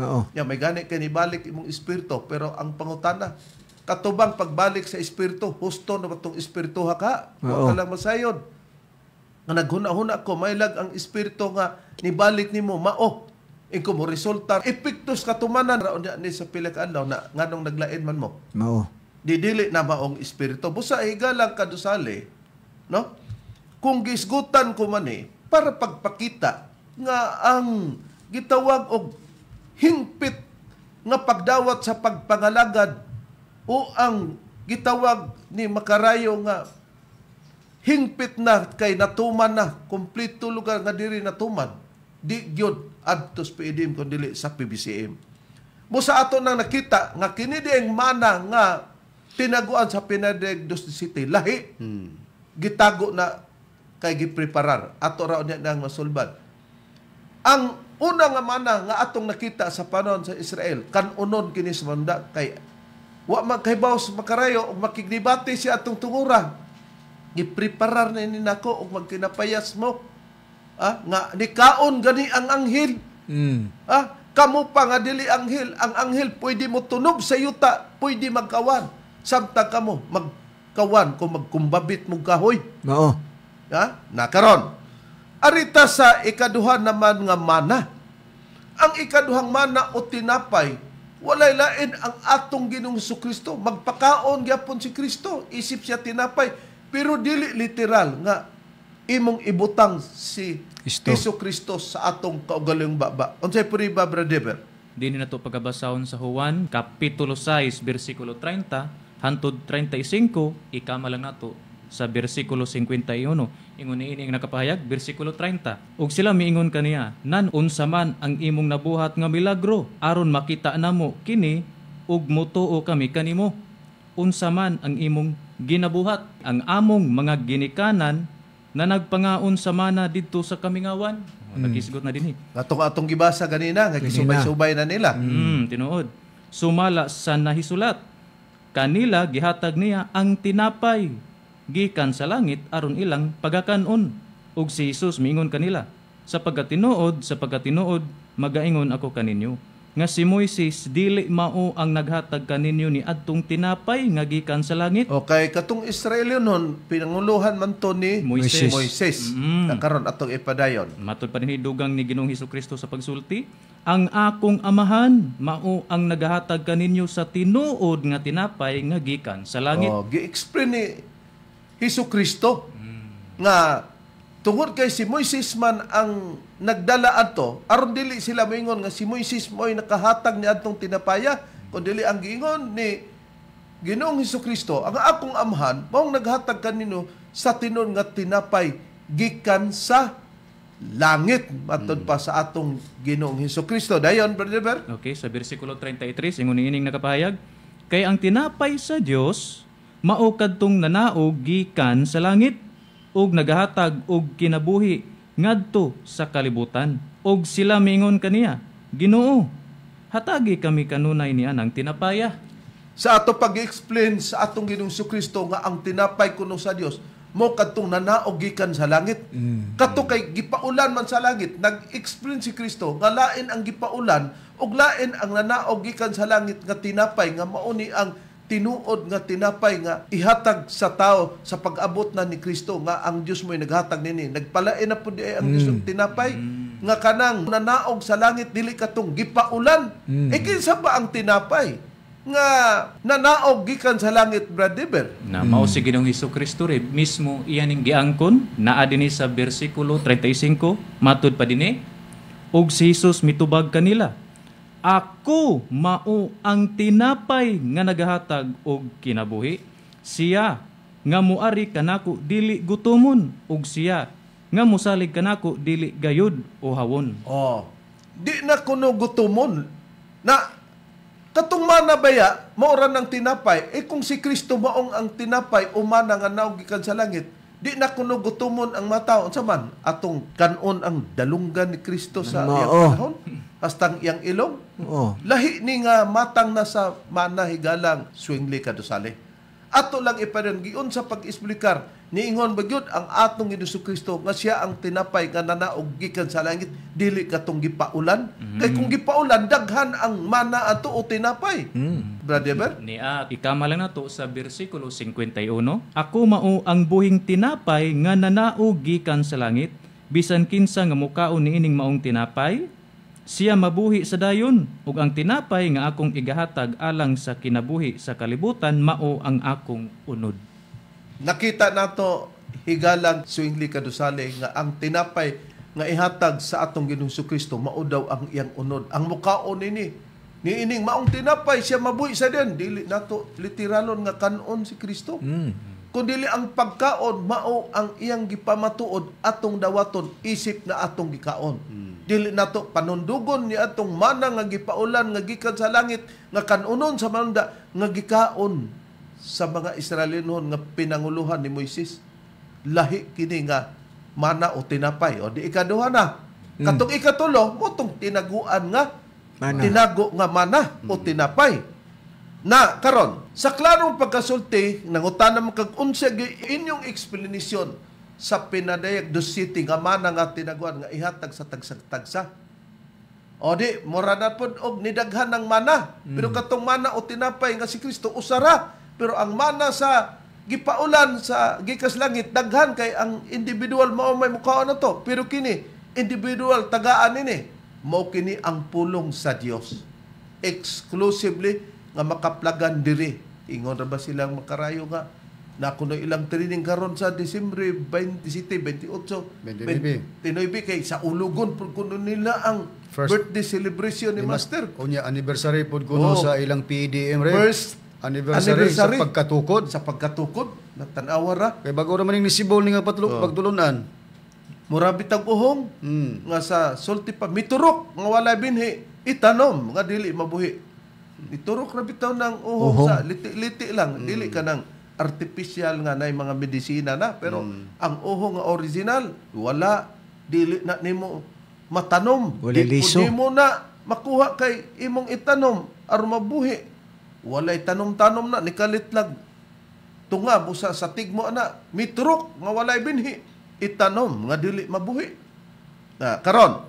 Oo. Yeah, may gani kay nibalik imong espiritu pero ang pangutana katubang pagbalik sa espiritu, husto na itong espirituha ka. Huwag ka lang masayon. Nga naghuna-huna ko, mailag ang espiritu nga nibalik ni mo, mao. Ingko mo resulta, epektos katumanan raon niya ni sa pila kaadlaw na nganong naglain man mo. Mao. Didili na maong espiritu. Busa higa lang kadusali, no? Kung gisgutan ko man eh, para pagpakita nga ang gitawag og hingpit nga pagdawat sa pagpangalagad o ang gitawag ni makarayo nga hingpit na kay natuman na kompleto lugar nga diri natuman di gyud adto sa PDM kun dili sa PBCM mo sa ato nang nakita nga kini ang mana nga tinaguan sa Pinadeg dos City lahi hmm. gitago na kay gipreparar ato raw niya nang masulbad ang una nga mana nga atong nakita sa panon sa Israel kan unon kini sa manda kay Wa magkahibaw sa makarayo o makignibati siya atong tungura. Gipreparar na ni nako o magkinapayas mo. Ah, nga kaon gani ang anghel. Mm. Ah, kamo pa nga dili anghel. Ang anghel pwede mo tunob sa yuta, pwede magkawan. Samtang kamo magkawan ko magkumbabit mo kahoy. Oo. Ah, nakaron. Arita sa ikaduha naman nga mana. Ang ikaduhang mana o tinapay Walay lain ang atong ginungso Kristo. Magpakaon gyapon si Kristo. Isip siya tinapay. Pero dili literal nga imong ibutang si Kristo Kristo sa atong kaugaling baba. Unsay puri ba, Brother Deber? Dini nato pagabasahon sa Juan kapitulo 6 versikulo 30 hantod 35 ika lang nato sa versikulo 51 ingon ni ining nakapahayag bersikulo 30 ug sila miingon kaniya nan unsa man ang imong nabuhat nga milagro aron makita namo kini ug motuo kami kanimo unsa man ang imong ginabuhat ang among mga ginikanan na nagpangaon sa mana didto sa kamingawan mm. nagisgot na dinhi atong atong gibasa ganina nga gisubay-subay na nila mm, tinuod sumala sa nahisulat kanila gihatag niya ang tinapay gikan sa langit aron ilang pagakanon ug si Hesus mingon kanila sa pagkatinuod sa pagkatinuod magaingon ako kaninyo nga si Moises dili mao ang naghatag kaninyo ni adtong tinapay nga gikan sa langit. Okay, katong Israel nun, pinanguluhan man to ni Moises. Moises. Mm. Nakaroon atong ipadayon. Matod pa ni dugang ni Ginoong Hesus Kristo sa pagsulti, ang akong amahan mao ang naghatag kaninyo sa tinuod nga tinapay nga gikan sa langit. Oh, gi-explain ni Heso Kristo nga tungod kay si Moises man ang nagdala ato aron dili sila moingon nga si Moises moy nakahatag ni adtong tinapaya kun dili ang giingon ni Ginoong Hesus Kristo ang akong amhan maong naghatag kanino sa tinon nga tinapay gikan sa langit matod pa sa atong Ginoong Hesus Kristo dayon brother Okay sa bersikulo 33 ingon ining nakapahayag kay ang tinapay sa Dios mao kadtong nanaog gikan sa langit ug nagahatag og kinabuhi ngadto sa kalibutan ug sila mingon kaniya Ginoo hatagi kami kanunay ni anang tinapaya sa ato pag-explain sa atong Ginoong Kristo nga ang tinapay kuno sa Dios mo kadtong nanaog gikan sa langit mm. kato kay gipaulan man sa langit nag-explain si Kristo nga lain ang gipaulan ug lain ang nanaog gikan sa langit nga tinapay nga mao ni ang tinuod nga tinapay nga ihatag sa tao sa pag-abot na ni Kristo nga ang Dios mo'y naghatag nini nagpalain na pud ay ang mm. Dios tinapay mm. nga kanang nanaog sa langit dili katong gipaulan mm. e kinsa ba ang tinapay nga nanaog gikan sa langit bradiber na mao si mm. Ginoong Hesus Kristo re mismo iyan ning giangkon naa dinhi sa bersikulo 35 matud pa dinhi ug si Hesus mitubag kanila ako mao ang tinapay nga nagahatag og kinabuhi. Siya nga muari kanako dili gutumon og siya nga musalig kanako dili gayud o hawon. Oh. Di na kuno gutumon na katong mana baya mao ra nang tinapay eh kung si Kristo maong ang tinapay umana nga naog gikan sa langit Di na kuno gutumon ang matao sa man atong kanon ang dalungan ni Kristo sa Ma, ano? iyang oh. panahon hastang iyang ilong. Oh. Lahi ni nga matang nasa mana higalang swingli kadusali. Ato lang iparon giun sa pag-explicar niingon ba gyud ang atong Hesus Kristo nga siya ang tinapay nga nanaog gikan sa langit dili katong gipaulan mm-hmm. kay kung gipaulan daghan ang mana ato o tinapay mm-hmm. brother Ber ni at ikama lang nato sa bersikulo 51 ako mao ang buhing tinapay nga nanaog gikan sa langit bisan kinsa nga mukaon niining maong tinapay siya mabuhi sa dayon ug ang tinapay nga akong igahatag alang sa kinabuhi sa kalibutan mao ang akong unod Nakita nato higalang Swingli kadusali nga ang tinapay nga ihatag sa atong Ginoong Kristo mao daw ang iyang unod. Ang mukaon nini ni ining maong tinapay siya mabuhi sa den dili nato literalon nga kanon si Kristo. Mm dili ang pagkaon mao ang iyang gipamatuod atong dawaton isip na atong gikaon hmm. dili nato panundugon ni atong mana nga gipaulan nga gikan sa langit nga kanunon sa manda nga gikaon sa mga Israelinon nga pinanguluhan ni Moises. Lahi kini nga mana o tinapay. O di ikaduha na. Mm. Katong ikatulo, motong tinaguan nga mana. tinago nga mana mm. o hmm. tinapay. Na karon, sa klarong pagkasulti, nangutan naman kag unsa inyong explanation sa pinadayag do city nga mana nga tinaguan nga ihatag sa tagsag-tagsa. O di, mura na po og nidaghan ng mana. Mm. Pero hmm. katong mana o tinapay nga si Kristo usara pero ang mana sa gipaulan sa gikas langit daghan kay ang individual mao may mukaon na to pero kini individual tagaan nini mao kini ang pulong sa Dios exclusively nga makaplagan diri ingon ra ba silang makarayo nga na kuno ilang training karon sa Disyembre 27, 28, 29 kay sa ulugon pud kuno nila ang First, birthday celebration ni Master. Kunya anniversary pod kuno oh, sa ilang PDM re. First anniversary, anniversary, sa pagkatukod. Sa pagkatukod, natanawa ra. Kay bago ra yung nisibol ni nga patulog, oh. pagdulunan murabit tag uhong, mm. nga sa sulti pa, miturok, nga wala binhi, itanom, nga dili mabuhi. Iturok ra bitaw ng uhong, uhong. sa liti-liti lang, mm. dili ka ng artificial nga na mga medisina na, pero mm. ang uhong nga original, wala, dili na nimo matanom. Wala liso. Di mo na makuha kay imong itanom, aron mabuhi Walay tanom-tanom na, nikalitlag. Tunga, busa sa tigmo ana mitruk, nga walay binhi. Itanom, nga dili mabuhi. Na, karon,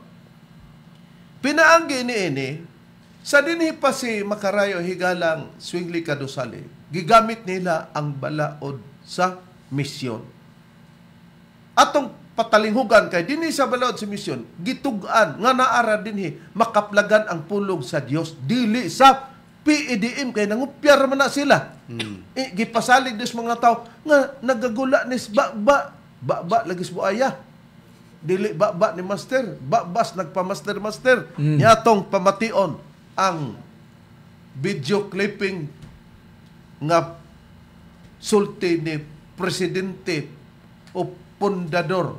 pinaanggi ni ini, sa dinhi pa si Makarayo Higalang Swingli Kadusali, gigamit nila ang balaod sa misyon. Atong patalinghugan kay dinhi sa balaod sa misyon, gitugan nga naara dinhi makaplagan ang pulong sa Dios dili sa PEDM kay nangupyar man na sila. Hmm. E, gipasalig dis mga tao nga nagagula ni ba ba ba ba lagis buaya. Dili ba ba ni master, ba bas nagpamaster master. Hmm. Yatong pamation ang video clipping nga sulti ni presidente o pundador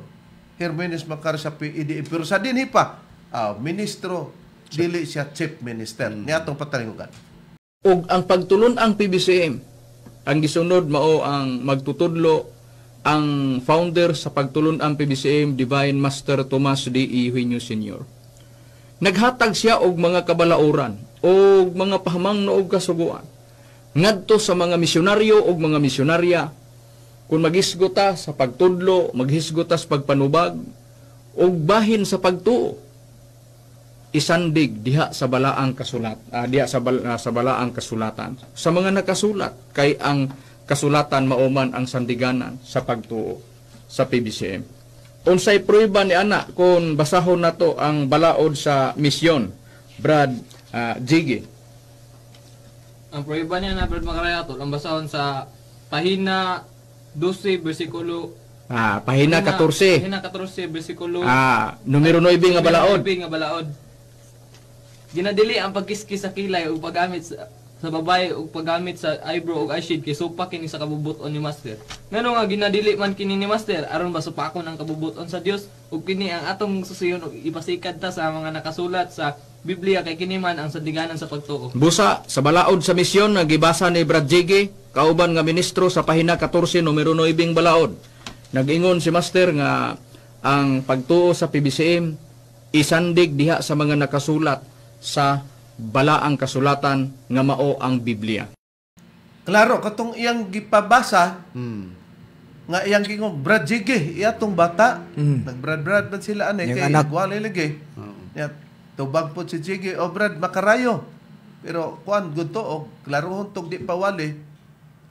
Hermenes Macar sa PEDM. E. Pero sa din hipa, uh, ah, ministro dili siya chief minister. Mm-hmm. Niya ug ang pagtulon ang PBCM ang gisunod mao ang magtutudlo ang founder sa pagtulon ang PBCM Divine Master Thomas D. E. Huinyo Sr. Naghatag siya og mga kabalaoran og mga pahamang noog kasuguan ngadto sa mga misyonaryo og mga misyonarya kung maghisgota sa pagtudlo, maghisgota sa pagpanubag og bahin sa pagtuo isandig diha sa balaang kasulat uh, diha sa, bal, uh, sa balaang kasulatan sa mga nakasulat kay ang kasulatan mauman ang sandiganan sa pagtuo sa PBCM unsay prueba ni ana kung basahon nato ang balaod sa misyon Brad uh, Jiggy ang prueba niya na Brad to ang basahon sa pahina 12 bersikulo Ah, pahina, pahina 14. Pahina 14 bersikulo. Ah, numero 9 nga balaod. 9 nga balaod. Ginadili ang pagkiskis sa kilay ug paggamit sa, sa babae ug paggamit sa eyebrow ug eyeshade kay supa kini sa kabubuton ni Master. Ngano nga ginadili man kini ni Master aron ba supakon ang kabubuton sa Dios ug kini ang atong susiyon ug ipasikad ta sa mga nakasulat sa Biblia kay kini man ang sandiganan sa pagtuo. Busa sa balaod sa misyon nga gibasa ni Brad Jiggy kauban nga ministro sa pahina 14 numero 9 balaod. Nagingon si Master nga ang pagtuo sa PBCM isandig diha sa mga nakasulat sa balaang kasulatan nga mao ang Biblia. Klaro katong iyang gipabasa hmm. nga iyang brad jige, iya tong bata hmm. nagbrad-brad man sila anay kay anak. gwalay lagi. Oh. Yat, tubag po si jige, o oh, brad makarayo. Pero kuan gud to og oh, klarohon tong di pawali.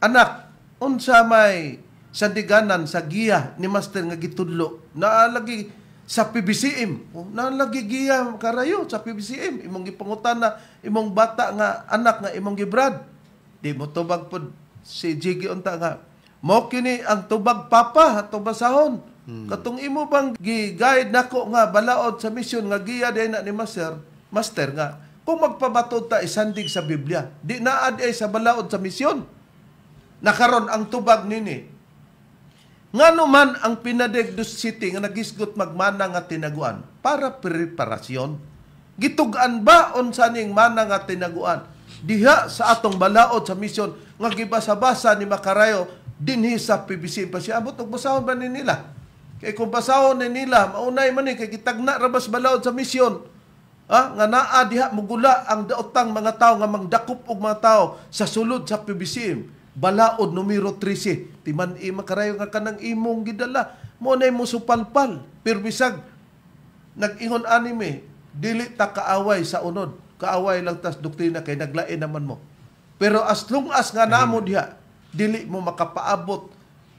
Anak, unsa may sandiganan sa giya ni Master nga gitudlo na lagi sa PBCM. Oh, nalagigiya karayo sa PBCM. Imong gipangutan na imong bata nga anak nga imong gibrad. Di mo tubag pod si Jiggy unta nga. Mao kini ang tubag papa ato basahon. Hmm. Katong imo bang gi-guide nako nga balaod sa misyon nga giya din na ni master, master nga kung magpabato ta isandig sa Biblia, di naad ay sa balaod sa misyon. Nakaron ang tubag nini Ngano man ang pinadegdos city nga nagisgot magmana nga tinaguan para preparasyon. Gitugan ba unsa ning mana nga tinaguan? Diha sa atong balaod sa misyon nga gibasa-basa ni Makarayo dinhi sa PBC pa siya abot og basahon ba ni nila? Kay kung basahon ni nila, maunay man ni kay gitagna ra balaod sa misyon. Ah, nga naa diha mugula ang daotang mga tao nga mangdakop og mga tao sa sulod sa PBCM balaod numero 13 timan ima karayo nga kanang imong gidala mo nay mo supalpal pirbisag nag anime dili ta kaaway sa unod kaaway lang tas doktrina kay naglain naman mo pero as long as nga namo diha dili mo makapaabot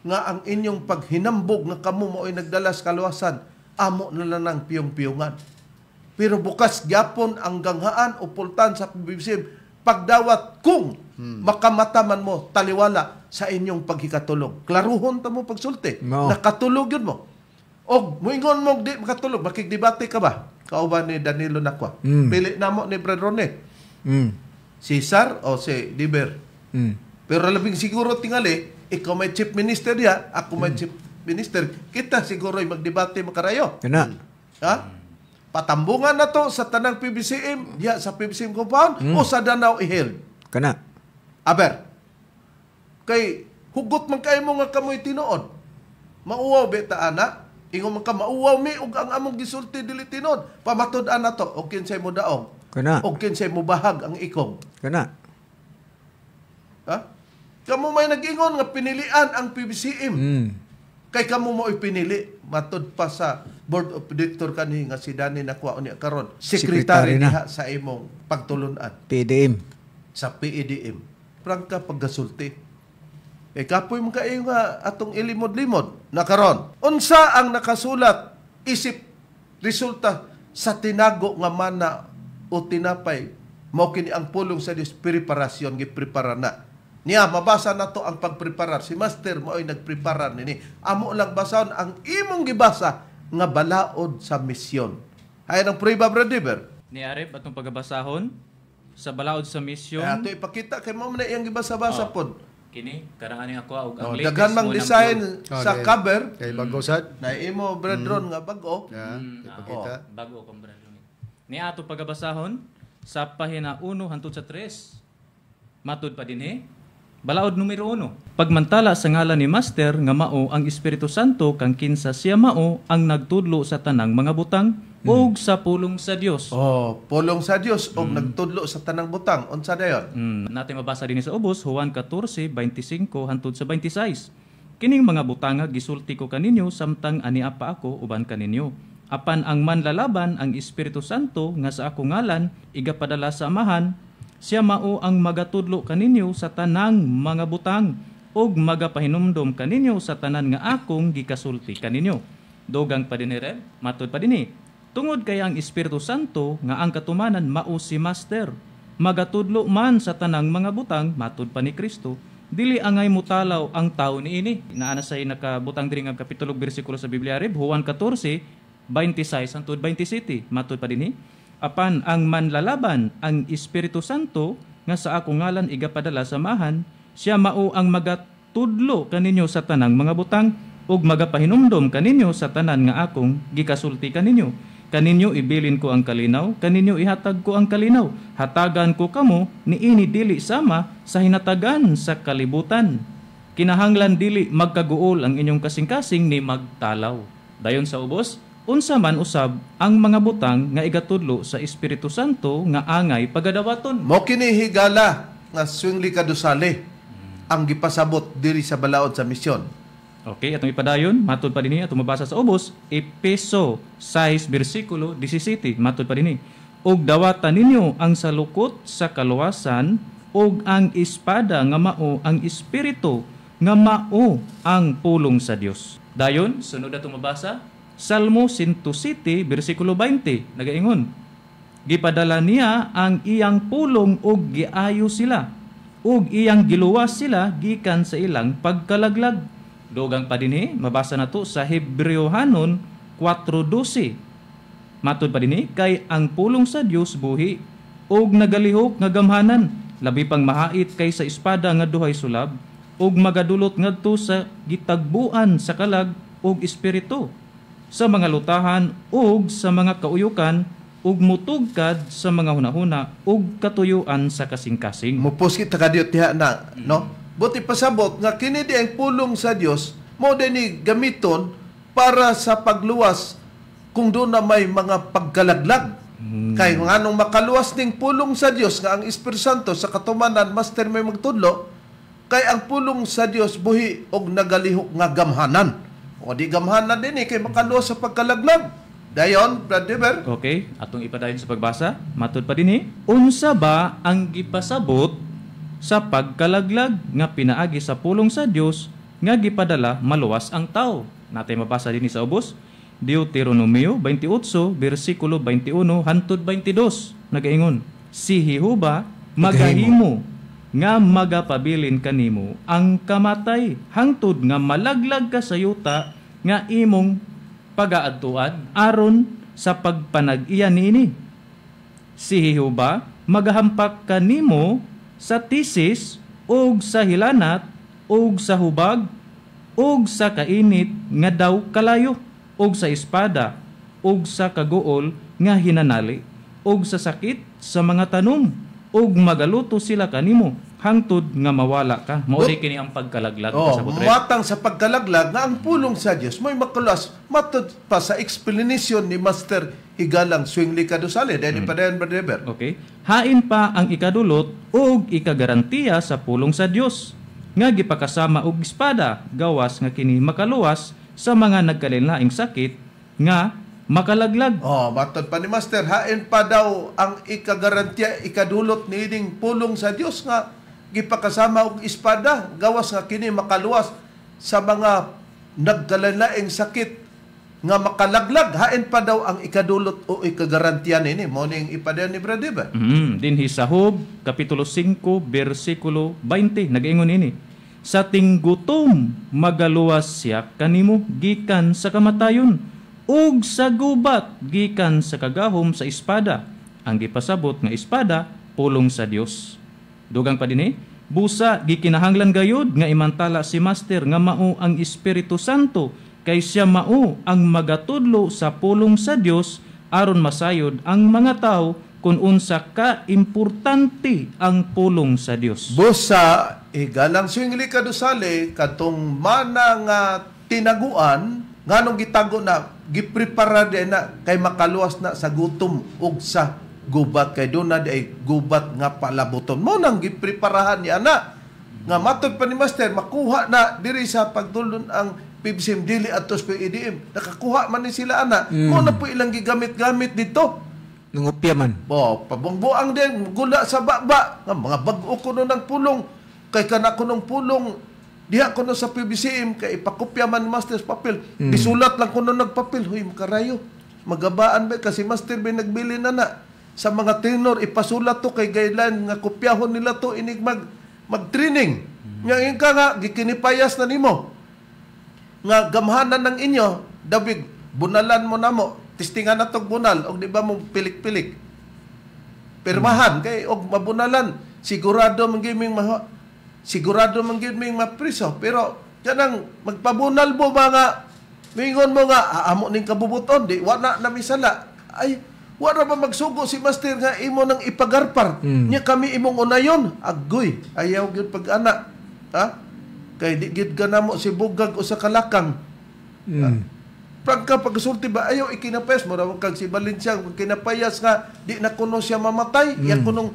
nga ang inyong paghinambog nga kamo mo ay nagdala kaluwasan amo na lang ang piyong-piyongan pero bukas gyapon ang ganghaan o pultan sa pagbibisim pagdawat kung Hmm. Makamataman mo taliwala sa inyong paghikatulog. Klaruhon ta mo pagsulti. No. Nakatulog yun mo. Og muingon mo di makatulog, makigdebate ka ba? Kauban ni Danilo Nakwa. Hmm. Pili namo ni Brad Rone. Hmm. Si Sar o si Diber. Hmm. Pero labing siguro tingali, ikaw may chief minister ya, ako may hmm. chief minister. Kita siguro ay magdebate makarayo. Yun Ha? Patambungan na to sa tanang PBCM, diya sa PBCM compound mm. o sa Danau Ihel. Kana. Aber, kay hugot man kay mo nga kamoy tinuod. Mauwaw beta ana, ingon man ka mauwaw mi ug ang among gisulti dili tinuod. Pamatud-an nato og kinsay mo daong. Kana. Og kinsay mo bahag ang ikong. Kana. Ha? Kamo may nagingon nga pinilian ang PBCM. Mm. Kay kamo mo ipinili matud pa sa board of director kanhi nga si Dani nakuha niya karon secretary, secretary na. sa imong pagtulunan. PDM. Sa PDM. E prangka pagkasulti. E kapoy mga kayo eh, nga ah, atong ilimod-limod na karon. Unsa ang nakasulat isip resulta sa tinago nga mana o tinapay mo kini ang pulong sa Dios preparasyon giprepara na. Niya mabasa na to ang pagpreparar. Si Master mao'y nagprepara nini. Amo lang basahon ang imong gibasa nga balaod sa misyon. Ay ang priba brother. Ni Arif atong pagabasahon sa Balaod sa misyon. Eh, ato ipakita kay mo na iyang gibasa-basa oh. pod. Kini karangan ni ako og ang oh, latest daghan mang design oh, sa okay. cover kay bago sad. Mm. Na imo bretron mm. nga bago. Yeah, mm, ipakita. oh, bago kang bretron. Ni ato pagabasahon sa pahina 1 hantud sa 3. Matud pa dinhi. Balaod numero 1. Pagmantala sa ngalan ni Master nga mao ang Espiritu Santo kang kinsa siya mao ang nagtudlo sa tanang mga butang Mm. og sa pulong sa Dios. Oh, pulong sa Dios og mm. nagtudlo sa tanang butang unsa dayon? Mm. Natin mabasa dinhi sa ubos Juan 14:25 hantud sa 26. Kining mga butanga gisulti ko kaninyo samtang ani pa ako uban kaninyo. Apan ang manlalaban ang Espiritu Santo nga sa ako ngalan igapadala sa amahan siya mao ang magatudlo kaninyo sa tanang mga butang og magapahinumdom kaninyo sa tanan nga akong gikasulti kaninyo. Dogang pa dinhi Matud pa dinhi Tungod kay ang Espiritu Santo nga ang katumanan mao si Master. Magatudlo man sa tanang mga butang matud pa ni Kristo dili angay mutalaw ang tao niini. Naa na say nakabutang diri nga kapitulo bersikulo sa Biblia rib Juan 14 26 antud 27 matud pa dinhi. Apan ang manlalaban ang Espiritu Santo nga sa akong ngalan igapadala samahan siya mao ang magatudlo kaninyo sa tanang mga butang ug magapahinumdom kaninyo sa tanan nga akong gikasulti kaninyo. Kaninyo ibilin ko ang kalinaw, kaninyo ihatag ko ang kalinaw. Hatagan ko kamo, niini dili sama sa hinatagan sa kalibutan. Kinahanglan dili magkaguol ang inyong kasing-kasing ni magtalaw. Dayon sa ubos, unsa man usab ang mga butang nga igatudlo sa Espiritu Santo nga angay pagadawaton. Mo kini higala nga swingli kadusali ang gipasabot diri sa balaod sa misyon Okay, atong ipadayon, matod pa dinhi atong mabasa sa ubos, Epeso 6 bersikulo 17, matod pa dinhi. Og dawatan ninyo ang salukot sa kaluwasan og ang espada nga mao ang espiritu nga mao ang pulong sa Dios. Dayon, sunod atong tumabasa, Salmo 107 bersikulo 20, nagaingon. Gipadala niya ang iyang pulong og giayo sila og iyang giluwas sila gikan sa ilang pagkalaglag Dugang pa din eh. mabasa na to sa Hebreo Hanon 4.12. Matod pa din eh, kay ang pulong sa Dios buhi, og nagalihok nga gamhanan, labi pang mahait kay sa espada nga duhay sulab, og magadulot ngadto sa gitagbuan sa kalag og espiritu, sa mga lutahan og sa mga kauyukan, ug mutugkad sa mga hunahuna ug katuyuan sa kasing-kasing. Mupos kita kadiot na, no? Buti pasabot nga kini ang pulong sa Dios mao dinhi gamiton para sa pagluwas kung doon na may mga pagkalaglag. Hmm. Kay nganong makaluwas ning pulong sa Dios nga ang Espiritu Santo sa katumanan master may magtudlo kay ang pulong sa Dios buhi og nagalihok nga gamhanan. O di gamhanan din eh, kay makaluwas sa pagkalaglag. Dayon, Brother Okay, atong ipadayon sa pagbasa. Matod pa din eh. Unsa ba ang gipasabot sa pagkalaglag nga pinaagi sa pulong sa Dios nga gipadala maluwas ang tao. Natay mabasa dinhi sa ubos Deuteronomio 28 bersikulo 21 hantud 22 nagaingon si Jehova magahimo nga magapabilin kanimo ang kamatay hangtod nga malaglag ka sa yuta nga imong pagaadtuan aron sa pagpanag-iya niini si Jehova magahampak kanimo sa thesis ug sa hilanat ug sa hubag ug sa kainit nga daw kalayo ug sa espada ug sa kaguol nga hinanali ug sa sakit sa mga tanom ug magaluto sila kanimo hangtod nga mawala ka mao di kini ang pagkalaglag oh, sa butre matang sa pagkalaglag nga ang pulong sa Dios moy makalas matod pa sa explanation ni Master Higalang Swingli Kadusale dahil mm. padayon brother okay hain pa ang ikadulot og ikagarantiya sa pulong sa Dios nga gipakasama og espada gawas nga kini makaluwas sa mga nagkalinlaing sakit nga makalaglag. Oh, matod pa ni Master, hain pa daw ang ikagarantiya, ikadulot ni pulong sa Dios nga gipakasama og espada gawas nga kini makaluwas sa mga nagkalalaing sakit nga makalaglag hain pa daw ang ikadulot o ikagarantiya nini mo ning ipadayon ni brad diba mm, mm-hmm. din hisahob kapitulo 5 bersikulo 20 nagaingon nini sa tinggutom magaluwas siya kanimo gikan sa kamatayon ug sa gubat gikan sa kagahom sa espada ang gipasabot nga espada pulong sa Dios Dugang pa din dinhi, eh. busa gikinahanglan gayud nga imantala si Master nga mao ang Espiritu Santo kay siya mao ang magatudlo sa pulong sa Dios aron masayod ang mga tao kung unsa ka importante ang pulong sa Dios. Busa igalang swingli kadusale katong mana nga tinaguan nganong gitago na giprepara na kay makaluwas na sa gutom ug sa gubat kay doon na ay gubat nga palabuton mo nang gipreparahan ni ana nga matod pa ni master makuha na diri sa pagdulon ang PBSM dili at ko EDM nakakuha man ni sila ana mm. mo na po ilang gigamit-gamit dito Nungupya man. Bo, pabongboang din, gula sa baba. Nga, mga bago ko ng pulong. Kay kana ko nung pulong, diha ko sa PBCM, kay ipakopya man master's papel. Mm. Disulat lang ko nun nagpapel, huy, makarayo. Magabaan ba? Kasi master ba nagbili na na sa mga tenor ipasulat to kay gaylan nga kopyahon nila to inig mag mag-training mm-hmm. nga ingka nga gikinipayas na nimo nga gamhanan ng inyo dabig bunalan mo namo testingan na tog bunal og di ba mo pilik-pilik pirmahan mm-hmm. kay og mabunalan sigurado man gaming ma sigurado man gaming mapriso pero kanang magpabunal mo mga mingon mo nga ah, amo ning kabubuton di wala na misala ay wala ba magsugo si master nga imo nang ipagarpar. Mm. Nya kami imong unayon. Agoy, ayaw gyud pag-ana. Ha? Kay di gid ganamo si bugag o sa kalakang. Mm. Ha? Ah, Pagka pagsulti ba ayaw ikinapes mo raw kag si Valencia kinapayas nga di na kuno siya mamatay. Mm. Yan kunong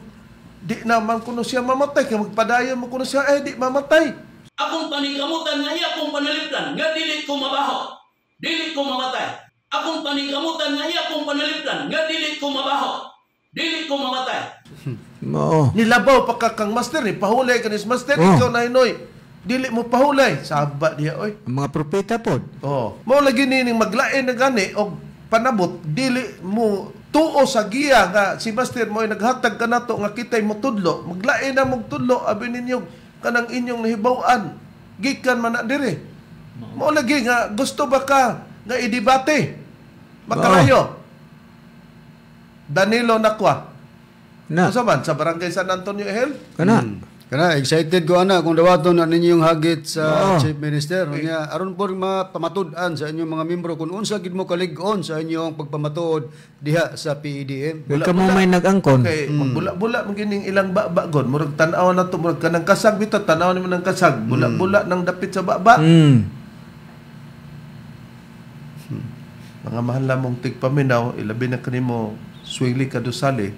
di na man kuno siya mamatay kay magpadayon mo kuno siya eh di mamatay. Akong panikamutan nga iya akong panaliplan nga dili ko mabaho. Dili ko mamatay. Akong paningkamutan nga iya akong panaliplan nga dili ko mabaho. Dili ko mamatay. Mo. Hmm. Nilabaw pa ka kang master eh. Pahulay kanis master. Oh. Ikaw na inoy. Dili mo pahulay. Saba diya oy. Ang mga propeta pod. Oh. Mo lagi nining maglain na gani og panabot dili mo tuo sa giya nga si Master mo ay naghatag kanato nga kitay mo tudlo maglain na mog tudlo abi ninyo kanang inyong nahibaw-an gikan man na dire Mo lagi nga gusto ba ka na idibate. Makarayo. Danilo Nakwa. Na. Ano sa man, sa barangay San Antonio Ehel. Kana. Hmm. Kana, excited ko ana kung dawaton na ninyo yung hagit sa oh. Chief Minister. Eh. Nga, aron po mapamatudan sa inyong mga membro kung unsa gid mo kalig-on sa inyong pagpamatuod diha sa PEDM. Wala ka mo may nag-angkon. Okay, hmm. bula-bula magining ilang babagon. Murag tan-aw na to, murag kanang kasag bitaw, tan-aw nimo nang kasag. Bula-bula hmm. nang dapit sa baba. Hmm. mga mahal namong tigpaminaw, ilabi na kanimo swili kadusali,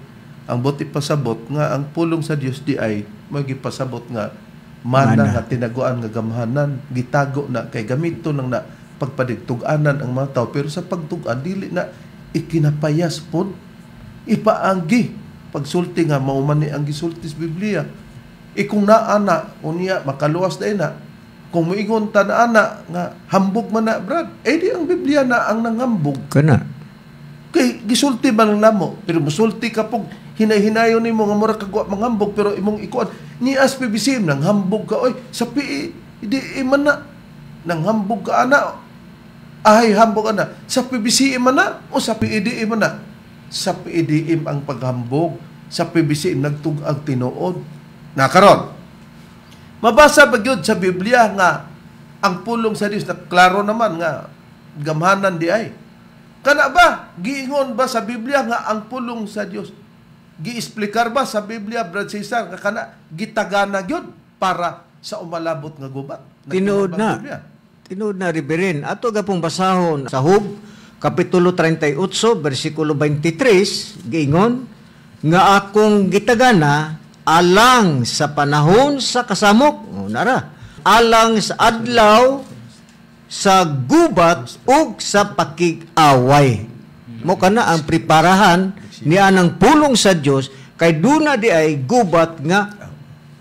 ang buti pasabot nga ang pulong sa Dios di ay magipasabot nga mana, mana. nga tinaguan nga gamhanan, gitago na kay gamito nang na pagpadigtuganan ang mga tao pero sa pagtugan dili na ikinapayas pod ipaanggi pagsulti nga mauman ni ang gisulti sa Biblia ikung naa na unya makaluwas na ina kung moingon tan ana nga hambog man na brad eh di ang Biblia na ang nangambog kana kay gisulti man lang namo pero musulti ka pug hinay-hinayon nimo nga mura kagwa mangambog pero imong ikuan ni as PBCM nang hambog ka oy sa pi e, di iman eh, na nang hambog ka ana ay hambog ana sa PBCM man na o sa PEDM man na sa PEDM ang paghambog sa PBCM nagtugag tinuod na karon Mabasa ba gyud sa Biblia nga ang pulong sa Dios na klaro naman nga gamhanan di ay. Kana ba giingon ba sa Biblia nga ang pulong sa Dios giisplikar ba sa Biblia Brad Cesar nga kana gitagana gyud para sa umalabot nga gubat? Tinuod na. Biblia? Tinuod na Riberin. Ato gapong basahon sa Hub Kapitulo 38, versikulo 23, giingon, nga akong gitagana alang sa panahon sa kasamok o oh, nara alang sa adlaw sa gubat ug sa pakig-away mo kana ang preparahan ni anang pulong sa Dios kay duna di ay gubat nga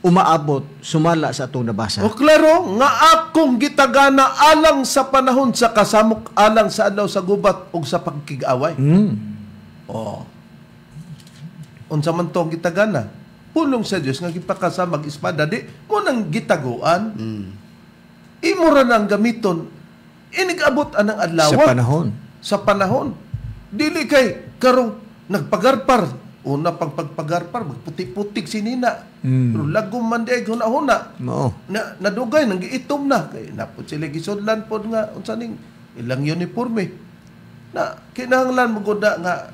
umaabot sumala sa atong nabasa. O klaro nga akong gitagana alang sa panahon sa kasamok alang sa adlaw sa gubat ug sa pagkig Mm. Oh. Unsa man tong gitagana? pulong sa Dios nga gipakasa mag-espada di mo nang gitaguan. Mm. Imo ra nang gamiton inigabot anang adlaw sa panahon. Sa panahon. Dili kay karong nagpagarpar una pang pagpagarpar magputi putik sinina Nina. Mm. Pero lagom man di huna-huna. No. Na nadugay nang giitom na kay napud sila gisudlan pod nga unsa ning ilang uniforme. Na kinahanglan mo nga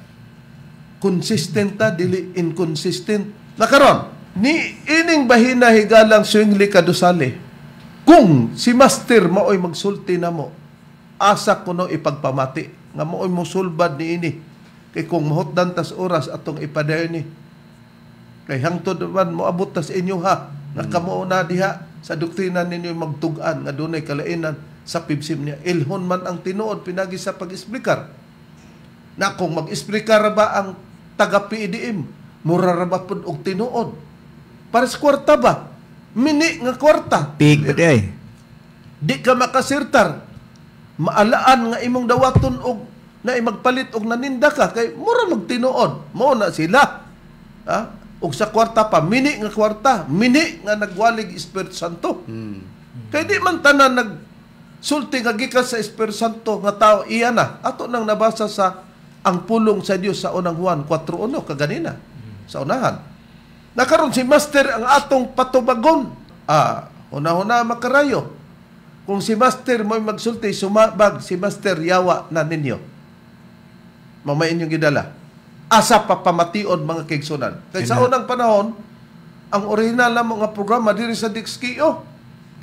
consistent ta dili inconsistent Nakaron, ni ining bahina higalang swingli kadusali. Kung si master mo ay magsulti na mo, asa ko no ipagpamati. Nga maoy musulbad ni ini. Kay kung mahutdan tas oras atong ipadayon ni. Kay hangtod man moabot tas inyo ha. Nakamuo na diha sa doktrina ninyo magtugan nga dunay kalainan sa pibsim niya. Ilhon man ang tinuod pinagi sa pag-explicar. Na kung mag-explicar ba ang taga-PDM, murarabat rabat og tinuod. Para sa kwarta ba? Mini nga kwarta. Pig ba di Di ka makasirtar. Maalaan nga imong dawaton og na magpalit og naninda ka kay mura magtinuod. Mao na sila. Ha? Og sa kwarta pa, mini nga kwarta, mini nga nagwalig Espiritu Santo. Hmm. Kay di man tanan nag sulti nga gikan sa Espiritu Santo nga tao iya na. Ato nang nabasa sa ang pulong sa Dios sa unang Juan 4:1 kaganina sa unahan. Nakaroon si Master ang atong patubagon. Ah, una-una makarayo. Kung si Master mo magsulti, sumabag si Master yawa na ninyo. Mamain yung gidala. Asa papamation mga kaigsunan. Kaya sa unang panahon, ang original na mga programa diri sa Dixkio,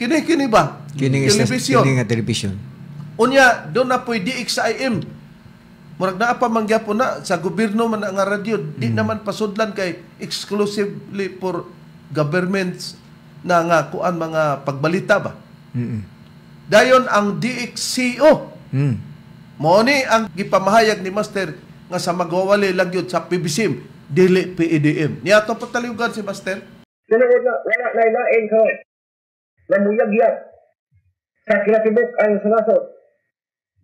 kini-kini ba? Kini nga television. Kini nga television. Unya, doon na pwede XIM murag naa pa manggyapo na sa gobyerno man nga radyo mm. di naman pasudlan kay exclusively for governments na nga kuan mga pagbalita ba mm-hmm. dayon ang DXCO mm. mo ni ang gipamahayag ni master nga sa magwawali lang yun sa PBSIM dili PEDM niya to pataliwgan si master Sunod na, wala na ilain ka. Namuyag-yag. Sa kinatibok ang sumasot.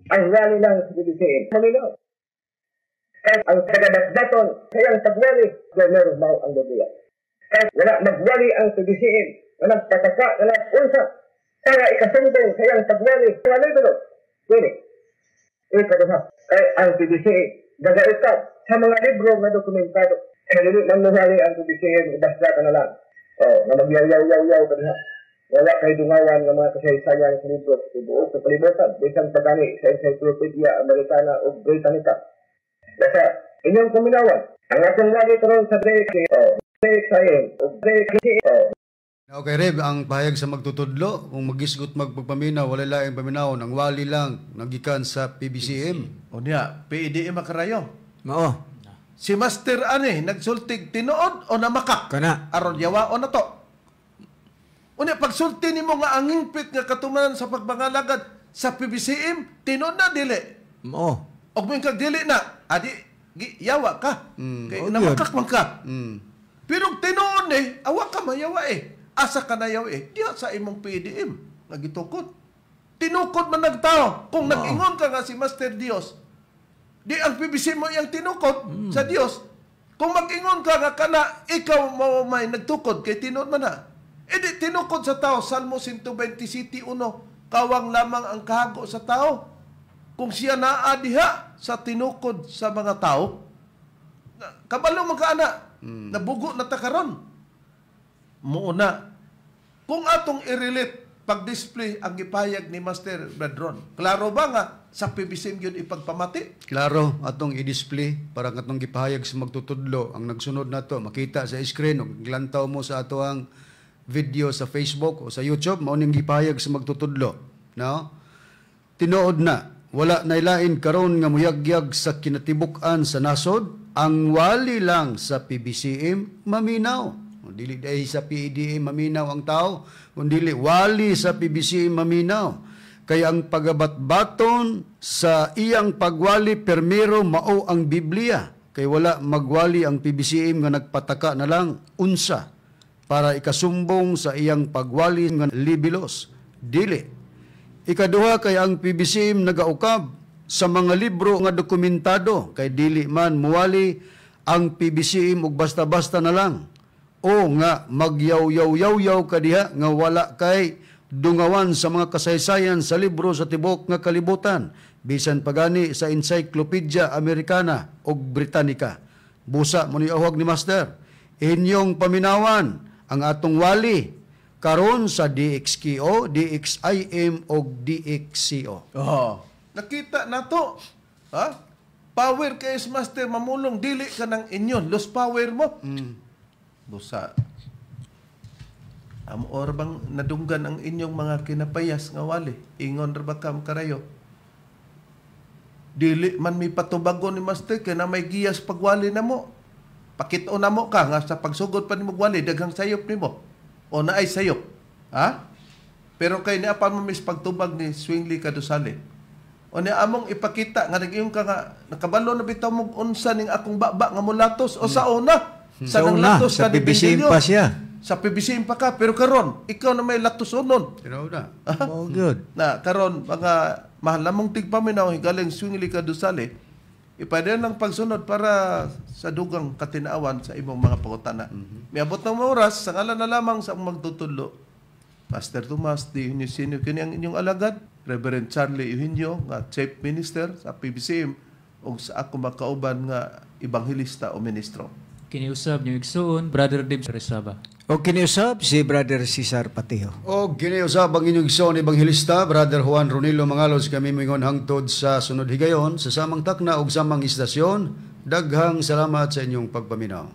Ang rally sa PBSIM. Malinaw. At ang tagadatdaton, ang tagwali, gomer mao ang duduya. At wala magwali ang tugisiin, wala tataka, wala unsa. Para ikasundong sayang tagwali, wala libro. Pwede. Ito na. Kaya ang tugisiin, gagaitan sa mga libro na dokumentado. Kaya hindi manuhali ang tugisiin, ibasla ka na lang. O, oh, na magyaw-yaw-yaw-yaw ka na. Wala kay dungawan ng mga kasaysayan sa libro sa tibuok sa kalibutan, bisan pagani sa Encyclopedia Americana o Britannica. Basta, inyong kuminawan. Ang atong lagi karon sa break, eh, o oh, break sayon, o break o Okay, oh. Reb, ang pahayag sa magtutudlo, kung magisgot magpagpaminaw, wala laing paminaw, nang wali lang, nagikan sa PBCM. O niya, PDM makarayo. Mao. Si Master Ani, nagsultig tinuod o namakak? Kana. Aron yawa o na to. Unya, pagsulti ni mo nga ang ingpit nga katumanan sa pagbangalagad sa PBCM, tinuod na dili. Mao. O kung kag na, Adi, yawa ka. Mm, Kay, oh, namakak man ka. Mm. Pero tinuon eh, awa ka mayawa eh. Asa ka na yawa eh. Diya sa imong PDM. Nagitukot. Tinukot man nagtao. Kung no. nag-ingon ka nga si Master Dios, di ang PBC mo yung tinukot mm. sa Dios. Kung mag-ingon ka nga kana, ikaw mo may nagtukod kay tinod man na. E di tinukod sa tao, Salmo 127.1, kawang lamang ang kahago sa tao, kung siya naa diha sa tinukod sa mga tao, kabalo magkaana, mm. nabugo na takaron. Muuna, kung atong i pag-display ang gipayag ni Master Bedron, klaro ba nga sa PBSM yun ipagpamati? Klaro, atong i-display para atong gipahayag sa magtutudlo. Ang nagsunod na to, makita sa screen, o glantaw mo sa ato ang video sa Facebook o sa YouTube, mauning gipahayag sa magtutudlo. No? Tinood na wala nailain karon nga muyagyag sa kinatibuk-an sa nasod ang wali lang sa PBCM maminaw dili dahil sa PDA maminaw ang tao kundi wali sa PBCM maminaw kay ang pagabatbaton sa iyang pagwali permero mao ang Biblia kay wala magwali ang PBCM nga nagpataka na lang unsa para ikasumbong sa iyang pagwali nga libilos dili Ikaduha kay ang PBCM nagaukab sa mga libro nga dokumentado kay dili man muwali ang PBCM og basta-basta na lang o nga magyaw-yaw-yaw-yaw kadiha nga wala kay dungawan sa mga kasaysayan sa libro sa tibok nga kalibutan bisan pagani sa Encyclopedia Americana o Britannica. Busa mo ni awag ni Master, inyong paminawan ang atong wali karon sa DXQO, DXIM o DXCO. Oh. Nakita na to. Ha? Power kay Master mamulong dili ka ng inyon. Los power mo. Mm. Busa. Amo or bang nadunggan ang inyong mga kinapayas nga wali. Ingon ra bakam karayo. Dili man mi patubago ni Master kay na may giyas pagwali na mo. Pakit-o na mo ka nga sa pagsugod pa ni mo wali daghang sayop ni mo o ay sayo. Ha? Pero kay ni apan mo mis pagtubag ni Swingli Kadusali. O niya among ipakita nga nagiyong ka nga nakabalo na bitaw mo unsa ning akong baba nga mulatos o sa una. Hmm. Sa, sa una, sa PBCM pa siya sa PBCM pa ka pero karon ikaw na may latos lactosonon pero na oh good na karon mga mahal lamong tigpaminaw galing swingli ka dusale ipadala ng pagsunod para sa dugang katinaawan sa imong mga pagutana. Mm-hmm. Miabot ng oras, sa ala na lamang sa magtutulo. Pastor Tomas, di inyo sino kini ang inyong alagad, Reverend Charlie Eugenio, nga Chief Minister sa PBCM, o sa ako makauban nga ibanghilista o ministro. Kiniusab niyo Iksoon, Brother Dave Resaba. O kiniusab si Brother Cesar Patio. O kiniusab ang inyong son ni Brother Juan Ronilo Mangalos, kami mingon hangtod sa sunod higayon, sa samang takna o samang istasyon. Daghang salamat sa inyong pagpaminaw.